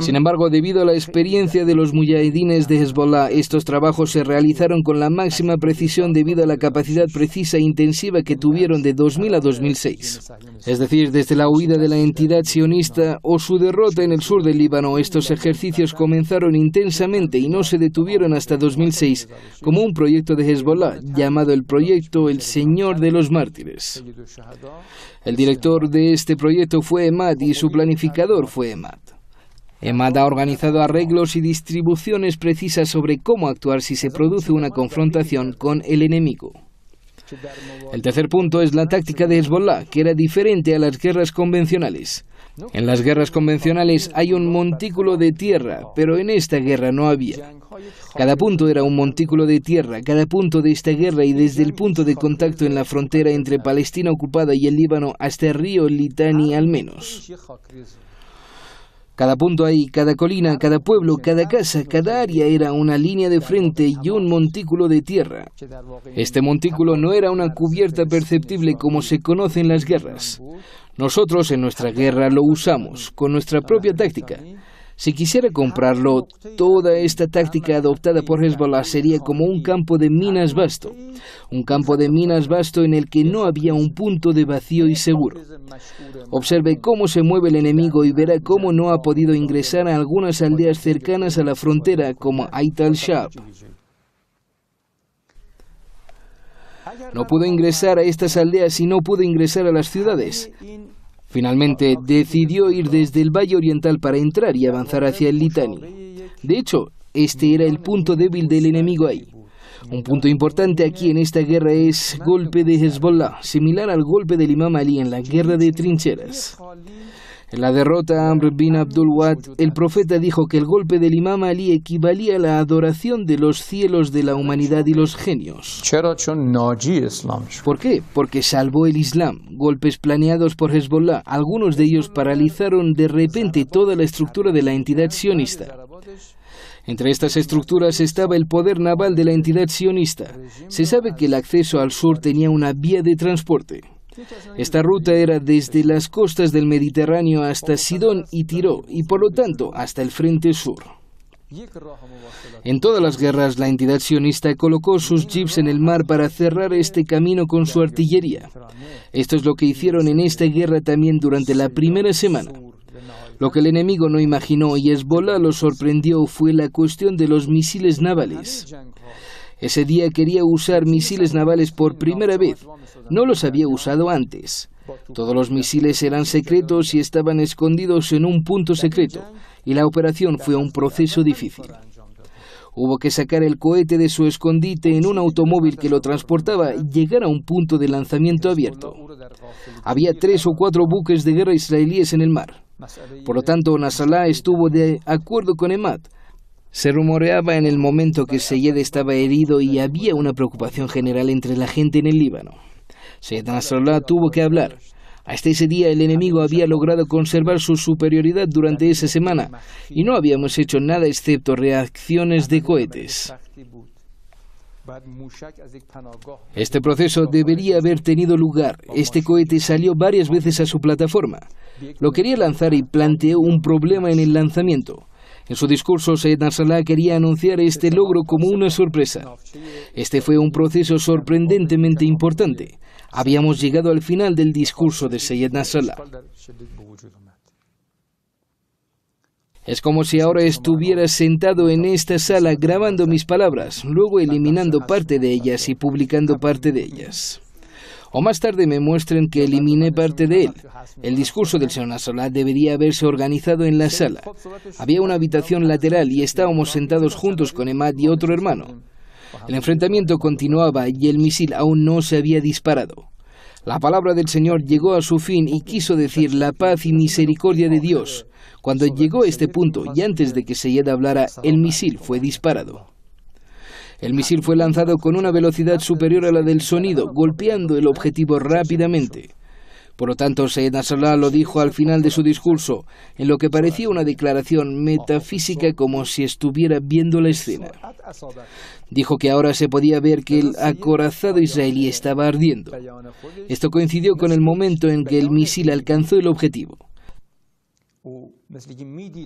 Sin embargo, debido a la experiencia de los mujahidines de Hezbollah, estos trabajos se realizaron con la máxima precisión debido a la capacidad precisa e intensiva que tuvieron de 2000 a 2006. Es decir, desde la huida de la entidad sionista o su derrota en el sur del Líbano, estos ejercicios comenzaron intensamente y no se detuvieron hasta 2006, como un proyecto de Hezbollah llamado el proyecto El Señor de los Mártires. El director de este proyecto fue EMAD y su planificador fue EMAD. EMAD ha organizado arreglos y distribuciones precisas sobre cómo actuar si se produce una confrontación con el enemigo. El tercer punto es la táctica de Hezbollah, que era diferente a las guerras convencionales. En las guerras convencionales hay un montículo de tierra, pero en esta guerra no había. Cada punto era un montículo de tierra, cada punto de esta guerra y desde el punto de contacto en la frontera entre Palestina ocupada y el Líbano hasta el río Litani al menos. Cada punto ahí, cada colina, cada pueblo, cada casa, cada área era una línea de frente y un montículo de tierra. Este montículo no era una cubierta perceptible como se conoce en las guerras. Nosotros en nuestra guerra lo usamos, con nuestra propia táctica. Si quisiera comprarlo, toda esta táctica adoptada por Hezbollah sería como un campo de minas vasto, un campo de minas vasto en el que no había un punto de vacío y seguro. Observe cómo se mueve el enemigo y verá cómo no ha podido ingresar a algunas aldeas cercanas a la frontera como Ait shab No pudo ingresar a estas aldeas y no pudo ingresar a las ciudades. Finalmente decidió ir desde el Valle Oriental para entrar y avanzar hacia el Litani. De hecho, este era el punto débil del enemigo ahí. Un punto importante aquí en esta guerra es golpe de Hezbollah, similar al golpe del Imam Ali en la guerra de trincheras. En la derrota a Amr bin Abdul Wad, el profeta dijo que el golpe del imam Ali equivalía a la adoración de los cielos de la humanidad y los genios. ¿Por qué? Porque salvó el Islam. Golpes planeados por Hezbollah, algunos de ellos paralizaron de repente toda la estructura de la entidad sionista. Entre estas estructuras estaba el poder naval de la entidad sionista. Se sabe que el acceso al sur tenía una vía de transporte. Esta ruta era desde las costas del Mediterráneo hasta Sidón y Tiro, y por lo tanto hasta el frente sur. En todas las guerras, la entidad sionista colocó sus jeeps en el mar para cerrar este camino con su artillería. Esto es lo que hicieron en esta guerra también durante la primera semana. Lo que el enemigo no imaginó y Hezbollah lo sorprendió fue la cuestión de los misiles navales. Ese día quería usar misiles navales por primera vez. No los había usado antes. Todos los misiles eran secretos y estaban escondidos en un punto secreto, y la operación fue un proceso difícil. Hubo que sacar el cohete de su escondite en un automóvil que lo transportaba y llegar a un punto de lanzamiento abierto. Había tres o cuatro buques de guerra israelíes en el mar. Por lo tanto, Nasrallah estuvo de acuerdo con Emad se rumoreaba en el momento que Seyed estaba herido y había una preocupación general entre la gente en el Líbano. Seyed Nasrallah tuvo que hablar. Hasta este ese día el enemigo había logrado conservar su superioridad durante esa semana y no habíamos hecho nada excepto reacciones de cohetes. Este proceso debería haber tenido lugar. Este cohete salió varias veces a su plataforma. Lo quería lanzar y planteó un problema en el lanzamiento. En su discurso, Said Nasrallah quería anunciar este logro como una sorpresa. Este fue un proceso sorprendentemente importante. Habíamos llegado al final del discurso de Sayed Nasrallah. Es como si ahora estuviera sentado en esta sala grabando mis palabras, luego eliminando parte de ellas y publicando parte de ellas o más tarde me muestren que eliminé parte de él. El discurso del señor Nasrallah debería haberse organizado en la sala. Había una habitación lateral y estábamos sentados juntos con Emad y otro hermano. El enfrentamiento continuaba y el misil aún no se había disparado. La palabra del Señor llegó a su fin y quiso decir la paz y misericordia de Dios. Cuando llegó a este punto y antes de que Seyed hablara, el misil fue disparado. El misil fue lanzado con una velocidad superior a la del sonido, golpeando el objetivo rápidamente. Por lo tanto, Sayyid Nasrallah lo dijo al final de su discurso, en lo que parecía una declaración metafísica como si estuviera viendo la escena. Dijo que ahora se podía ver que el acorazado israelí estaba ardiendo. Esto coincidió con el momento en que el misil alcanzó el objetivo.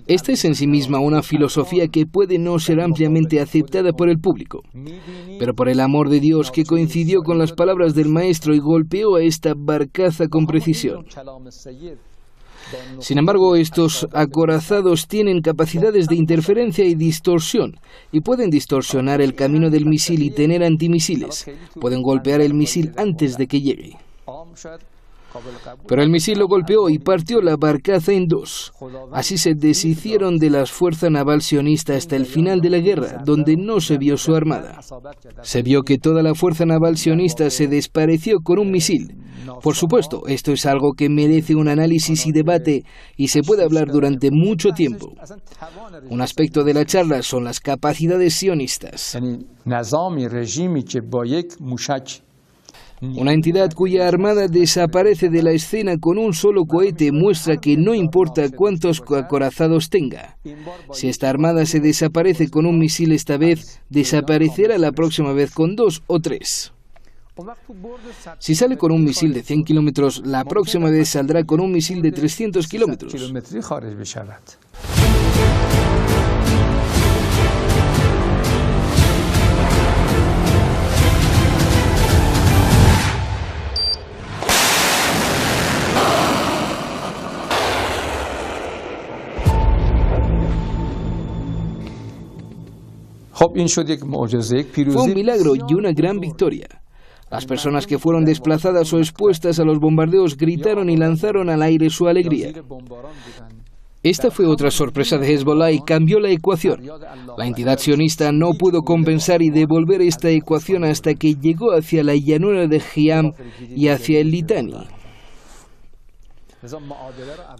Esta es en sí misma una filosofía que puede no ser ampliamente aceptada por el público, pero por el amor de Dios que coincidió con las palabras del maestro y golpeó a esta barcaza con precisión. Sin embargo, estos acorazados tienen capacidades de interferencia y distorsión, y pueden distorsionar el camino del misil y tener antimisiles. Pueden golpear el misil antes de que llegue. Pero el misil lo golpeó y partió la barcaza en dos. Así se deshicieron de las fuerzas naval sionista hasta el final de la guerra, donde no se vio su armada. Se vio que toda la fuerza naval sionista se despareció con un misil. Por supuesto, esto es algo que merece un análisis y debate y se puede hablar durante mucho tiempo. Un aspecto de la charla son las capacidades sionistas. Una entidad cuya armada desaparece de la escena con un solo cohete muestra que no importa cuántos acorazados tenga. Si esta armada se desaparece con un misil esta vez, desaparecerá la próxima vez con dos o tres. Si sale con un misil de 100 kilómetros, la próxima vez saldrá con un misil de 300 kilómetros. Fue un milagro y una gran victoria. Las personas que fueron desplazadas o expuestas a los bombardeos gritaron y lanzaron al aire su alegría. Esta fue otra sorpresa de Hezbollah y cambió la ecuación. La entidad sionista no pudo compensar y devolver esta ecuación hasta que llegó hacia la llanura de giam y hacia el Litani.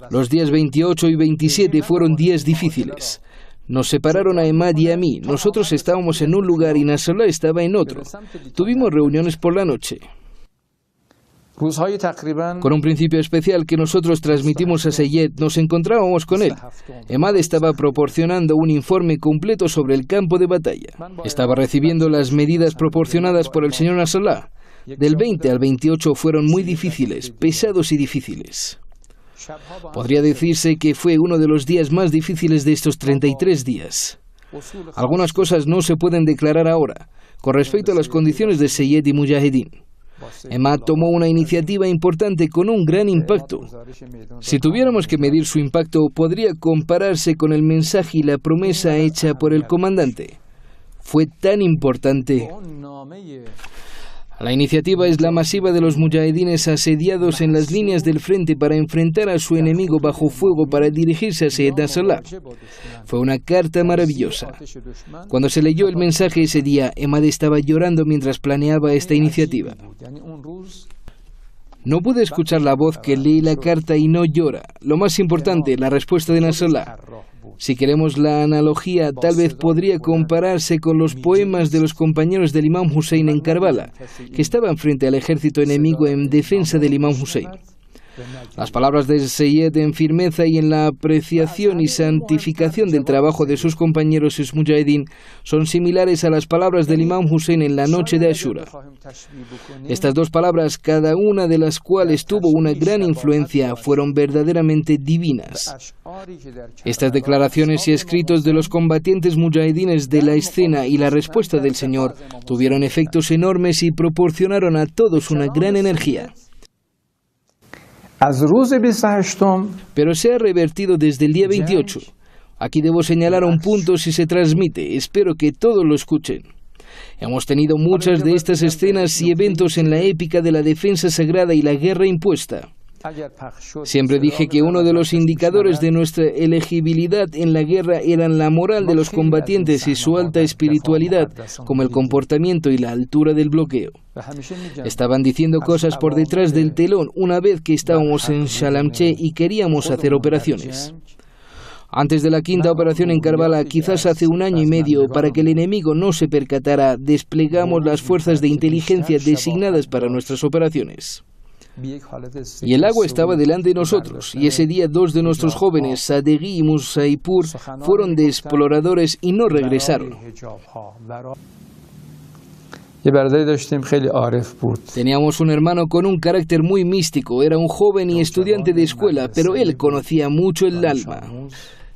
Los días 28 y 27 fueron días difíciles. Nos separaron a Emad y a mí. Nosotros estábamos en un lugar y Nasrallah estaba en otro. Tuvimos reuniones por la noche. Con un principio especial que nosotros transmitimos a Seyyed. nos encontrábamos con él. Emad estaba proporcionando un informe completo sobre el campo de batalla. Estaba recibiendo las medidas proporcionadas por el señor Nasrallah. Del 20 al 28 fueron muy difíciles, pesados y difíciles. Podría decirse que fue uno de los días más difíciles de estos 33 días. Algunas cosas no se pueden declarar ahora con respecto a las condiciones de Seyed y Mujahedin. Emad tomó una iniciativa importante con un gran impacto. Si tuviéramos que medir su impacto, podría compararse con el mensaje y la promesa hecha por el comandante. Fue tan importante. La iniciativa es la masiva de los mujahedines asediados en las líneas del frente para enfrentar a su enemigo bajo fuego para dirigirse hacia Nasrallah. Fue una carta maravillosa. Cuando se leyó el mensaje ese día, Emad estaba llorando mientras planeaba esta iniciativa. No pude escuchar la voz que lee la carta y no llora. Lo más importante, la respuesta de Nasrallah. Si queremos la analogía, tal vez podría compararse con los poemas de los compañeros del imam Hussein en Karbala, que estaban frente al ejército enemigo en defensa del imam Hussein. Las palabras de Seyed en firmeza y en la apreciación y santificación del trabajo de sus compañeros Ismujahidin son similares a las palabras del Imam Hussein en la noche de Ashura. Estas dos palabras, cada una de las cuales tuvo una gran influencia, fueron verdaderamente divinas. Estas declaraciones y escritos de los combatientes mujahidines de la escena y la respuesta del Señor tuvieron efectos enormes y proporcionaron a todos una gran energía pero se ha revertido desde el día 28. Aquí debo señalar un punto si se transmite, espero que todos lo escuchen. Hemos tenido muchas de estas escenas y eventos en la épica de la defensa sagrada y la guerra impuesta. Siempre dije que uno de los indicadores de nuestra elegibilidad en la guerra eran la moral de los combatientes y su alta espiritualidad, como el comportamiento y la altura del bloqueo. Estaban diciendo cosas por detrás del telón una vez que estábamos en Shalamche y queríamos hacer operaciones. Antes de la quinta operación en Karbala, quizás hace un año y medio, para que el enemigo no se percatara, desplegamos las fuerzas de inteligencia designadas para nuestras operaciones. Y el agua estaba delante de nosotros, y ese día dos de nuestros jóvenes, Sadeghi y Musaipur, fueron de exploradores y no regresaron. Teníamos un hermano con un carácter muy místico, era un joven y estudiante de escuela, pero él conocía mucho el alma.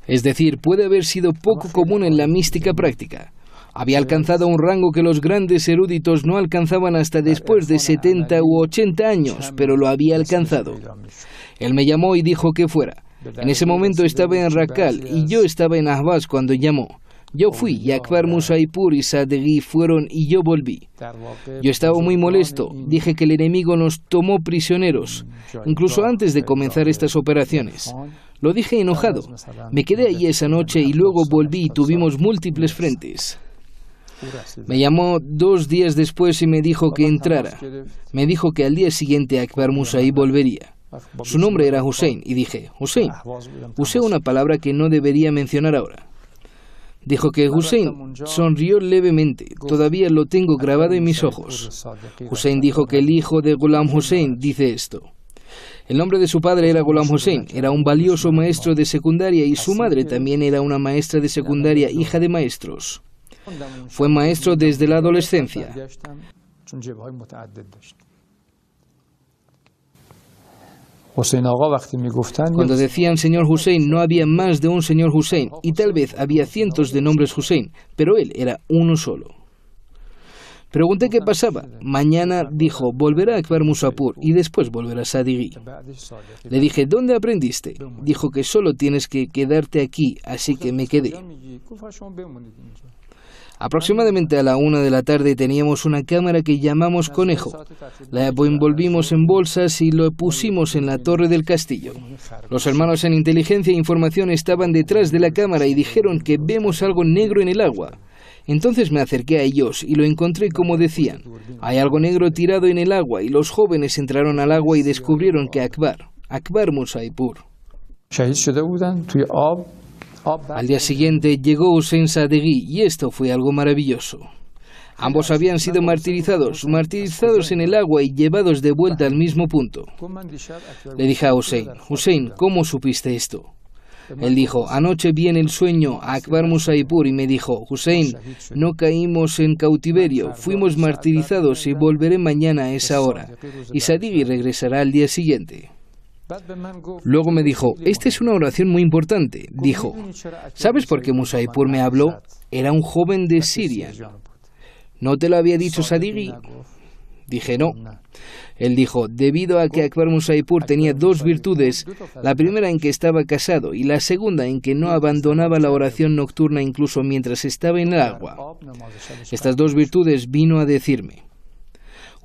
Es decir, puede haber sido poco común en la mística práctica. Había alcanzado un rango que los grandes eruditos no alcanzaban hasta después de 70 u 80 años, pero lo había alcanzado. Él me llamó y dijo que fuera. En ese momento estaba en Rakal y yo estaba en Ahvaz cuando llamó. Yo oh, fui y Akbar Musaipur y Sadeghi fueron y yo volví. Yo estaba muy molesto. Dije que el enemigo nos tomó prisioneros, mm, incluso antes de comenzar estas operaciones. Lo dije enojado. Me quedé allí esa noche y luego volví y tuvimos múltiples frentes. Me llamó dos días después y me dijo que entrara. Me dijo que al día siguiente Akbar Musaí volvería. Su nombre era Hussein y dije, Hussein, ah, usé una palabra que no debería mencionar ahora. Dijo que Hussein sonrió levemente, todavía lo tengo grabado en mis ojos. Hussein dijo que el hijo de Ghulam Hussein dice esto. El nombre de su padre era Ghulam Hussein, era un valioso maestro de secundaria y su madre también era una maestra de secundaria, hija de maestros. Fue maestro desde la adolescencia. Cuando decían señor Hussein, no había más de un señor Hussein, y tal vez había cientos de nombres Hussein, pero él era uno solo. Pregunté qué pasaba. Mañana dijo, volverá Akbar Musapur y después volverá a Sadigui. Le dije, ¿dónde aprendiste? Dijo que solo tienes que quedarte aquí, así que me quedé. Aproximadamente a la una de la tarde teníamos una cámara que llamamos Conejo. La envolvimos en bolsas y lo pusimos en la torre del castillo. Los hermanos en inteligencia e información estaban detrás de la cámara y dijeron que vemos algo negro en el agua. Entonces me acerqué a ellos y lo encontré como decían. Hay algo negro tirado en el agua y los jóvenes entraron al agua y descubrieron que Akbar, Akbar Musaipur. Al día siguiente llegó Hussein Sadeghi y esto fue algo maravilloso. Ambos habían sido martirizados, martirizados en el agua y llevados de vuelta al mismo punto. Le dije a Hussein, Hussein, ¿cómo supiste esto? Él dijo, anoche vi en el sueño a Akbar Musaipur y me dijo, Hussein, no caímos en cautiverio, fuimos martirizados y volveré mañana a esa hora. Y Sadighi regresará al día siguiente. Luego me dijo, esta es una oración muy importante. Dijo, ¿sabes por qué Musaipur me habló? Era un joven de Siria. ¿No te lo había dicho Sadigi? Dije, no. Él dijo, debido a que Akbar Musaipur tenía dos virtudes, la primera en que estaba casado y la segunda en que no abandonaba la oración nocturna incluso mientras estaba en el agua. Estas dos virtudes vino a decirme.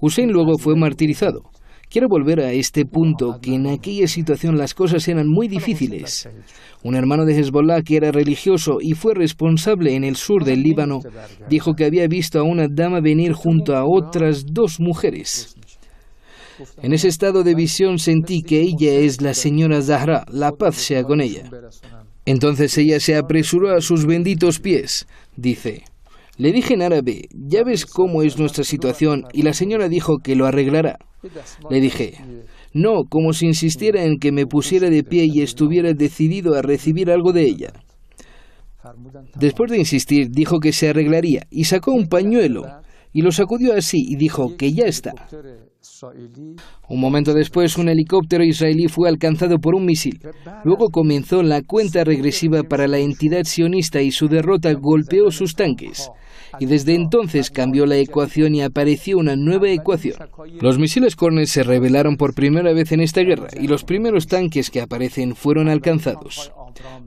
Hussein luego fue martirizado. Quiero volver a este punto, que en aquella situación las cosas eran muy difíciles. Un hermano de Hezbollah que era religioso y fue responsable en el sur del Líbano dijo que había visto a una dama venir junto a otras dos mujeres. En ese estado de visión sentí que ella es la señora Zahra, la paz sea con ella. Entonces ella se apresuró a sus benditos pies, dice. Le dije en árabe, ya ves cómo es nuestra situación, y la señora dijo que lo arreglará. Le dije, no, como si insistiera en que me pusiera de pie y estuviera decidido a recibir algo de ella. Después de insistir, dijo que se arreglaría y sacó un pañuelo y lo sacudió así y dijo que ya está. Un momento después, un helicóptero israelí fue alcanzado por un misil. Luego comenzó la cuenta regresiva para la entidad sionista y su derrota golpeó sus tanques. Y desde entonces cambió la ecuación y apareció una nueva ecuación. Los misiles Cornell se revelaron por primera vez en esta guerra y los primeros tanques que aparecen fueron alcanzados.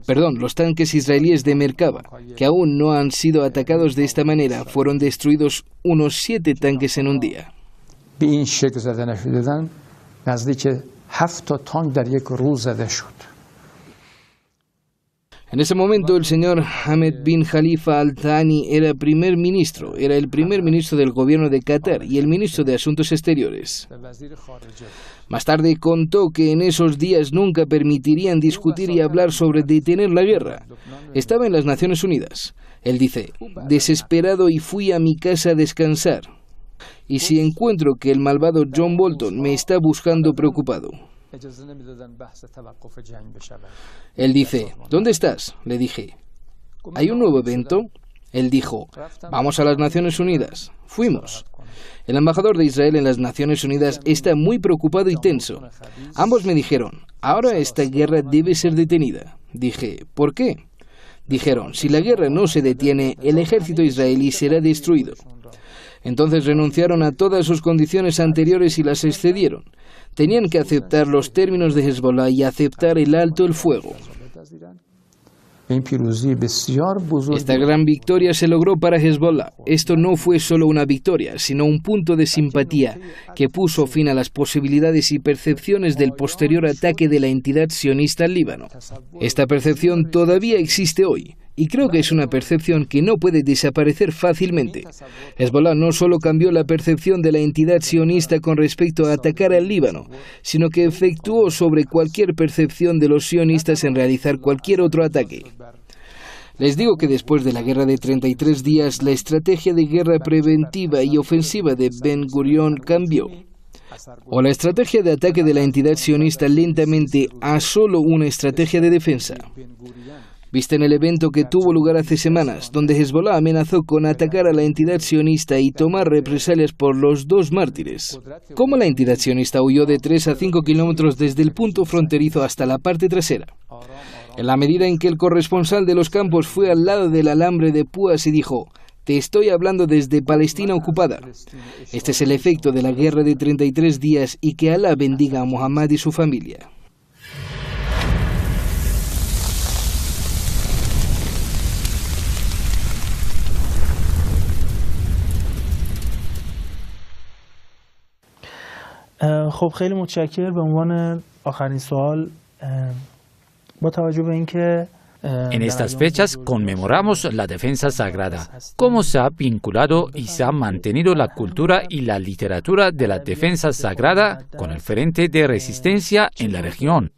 Perdón, los tanques israelíes de Merkava, que aún no han sido atacados de esta manera, fueron destruidos unos siete tanques en un día. En ese momento el señor Ahmed bin Khalifa al-Thani era primer ministro, era el primer ministro del gobierno de Qatar y el ministro de Asuntos Exteriores. Más tarde contó que en esos días nunca permitirían discutir y hablar sobre detener la guerra. Estaba en las Naciones Unidas. Él dice, desesperado y fui a mi casa a descansar y si encuentro que el malvado John Bolton me está buscando preocupado. Él dice, ¿dónde estás? Le dije. ¿Hay un nuevo evento? Él dijo, vamos a las Naciones Unidas. Fuimos. El embajador de Israel en las Naciones Unidas está muy preocupado y tenso. Ambos me dijeron, ahora esta guerra debe ser detenida. Dije, ¿por qué? Dijeron, si la guerra no se detiene, el ejército israelí será destruido. Entonces renunciaron a todas sus condiciones anteriores y las excedieron. Tenían que aceptar los términos de Hezbollah y aceptar el alto el fuego. Esta gran victoria se logró para Hezbollah. Esto no fue solo una victoria, sino un punto de simpatía que puso fin a las posibilidades y percepciones del posterior ataque de la entidad sionista al Líbano. Esta percepción todavía existe hoy y creo que es una percepción que no puede desaparecer fácilmente. Hezbollah no solo cambió la percepción de la entidad sionista con respecto a atacar al Líbano, sino que efectuó sobre cualquier percepción de los sionistas en realizar cualquier otro ataque. Les digo que después de la guerra de 33 días, la estrategia de guerra preventiva y ofensiva de Ben Gurion cambió. O la estrategia de ataque de la entidad sionista lentamente a solo una estrategia de defensa vista en el evento que tuvo lugar hace semanas, donde Hezbollah amenazó con atacar a la entidad sionista y tomar represalias por los dos mártires. ¿Cómo la entidad sionista huyó de 3 a 5 kilómetros desde el punto fronterizo hasta la parte trasera. En la medida en que el corresponsal de los campos fue al lado del alambre de púas y dijo, te estoy hablando desde Palestina ocupada. Este es el efecto de la guerra de 33 días y que Allah bendiga a Muhammad y su familia. En estas fechas conmemoramos la defensa sagrada, cómo se ha vinculado y se ha mantenido la cultura y la literatura de la defensa sagrada con el frente de resistencia en la región.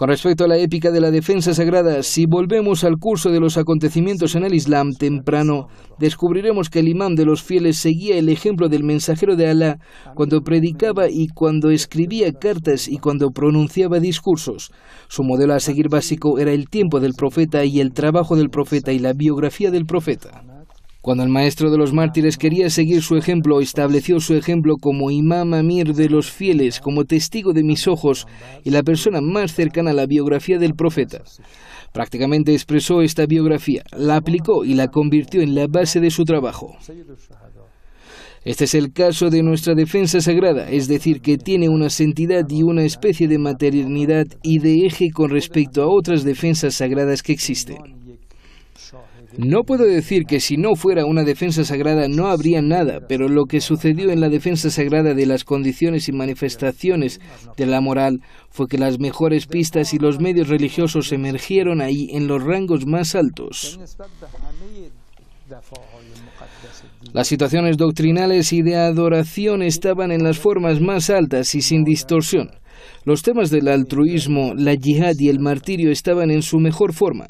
Con respecto a la épica de la defensa sagrada, si volvemos al curso de los acontecimientos en el Islam temprano, descubriremos que el imán de los fieles seguía el ejemplo del mensajero de Alá cuando predicaba y cuando escribía cartas y cuando pronunciaba discursos. Su modelo a seguir básico era el tiempo del profeta y el trabajo del profeta y la biografía del profeta. Cuando el maestro de los mártires quería seguir su ejemplo, estableció su ejemplo como imam amir de los fieles, como testigo de mis ojos y la persona más cercana a la biografía del profeta. Prácticamente expresó esta biografía, la aplicó y la convirtió en la base de su trabajo. Este es el caso de nuestra defensa sagrada, es decir, que tiene una santidad y una especie de maternidad y de eje con respecto a otras defensas sagradas que existen. No puedo decir que si no fuera una defensa sagrada no habría nada, pero lo que sucedió en la defensa sagrada de las condiciones y manifestaciones de la moral fue que las mejores pistas y los medios religiosos emergieron ahí en los rangos más altos. Las situaciones doctrinales y de adoración estaban en las formas más altas y sin distorsión. Los temas del altruismo, la yihad y el martirio estaban en su mejor forma.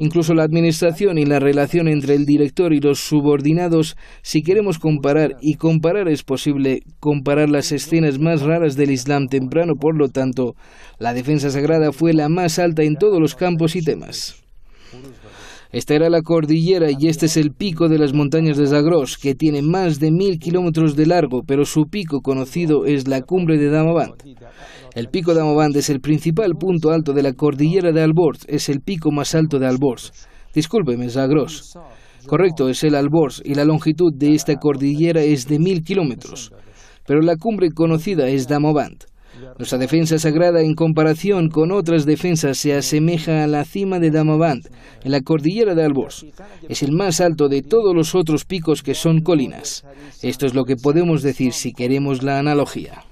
Incluso la administración y la relación entre el director y los subordinados, si queremos comparar, y comparar es posible, comparar las escenas más raras del Islam temprano, por lo tanto, la defensa sagrada fue la más alta en todos los campos y temas. Esta era la cordillera y este es el pico de las montañas de Zagros, que tiene más de mil kilómetros de largo, pero su pico conocido es la cumbre de Damavand. El pico de Damavand es el principal punto alto de la cordillera de Alborz, es el pico más alto de Alborz. Discúlpeme, Zagros. Correcto, es el Alborz y la longitud de esta cordillera es de mil kilómetros, pero la cumbre conocida es Damavand. Nuestra defensa sagrada en comparación con otras defensas se asemeja a la cima de Damavand, en la cordillera de Alborz. Es el más alto de todos los otros picos que son colinas. Esto es lo que podemos decir si queremos la analogía.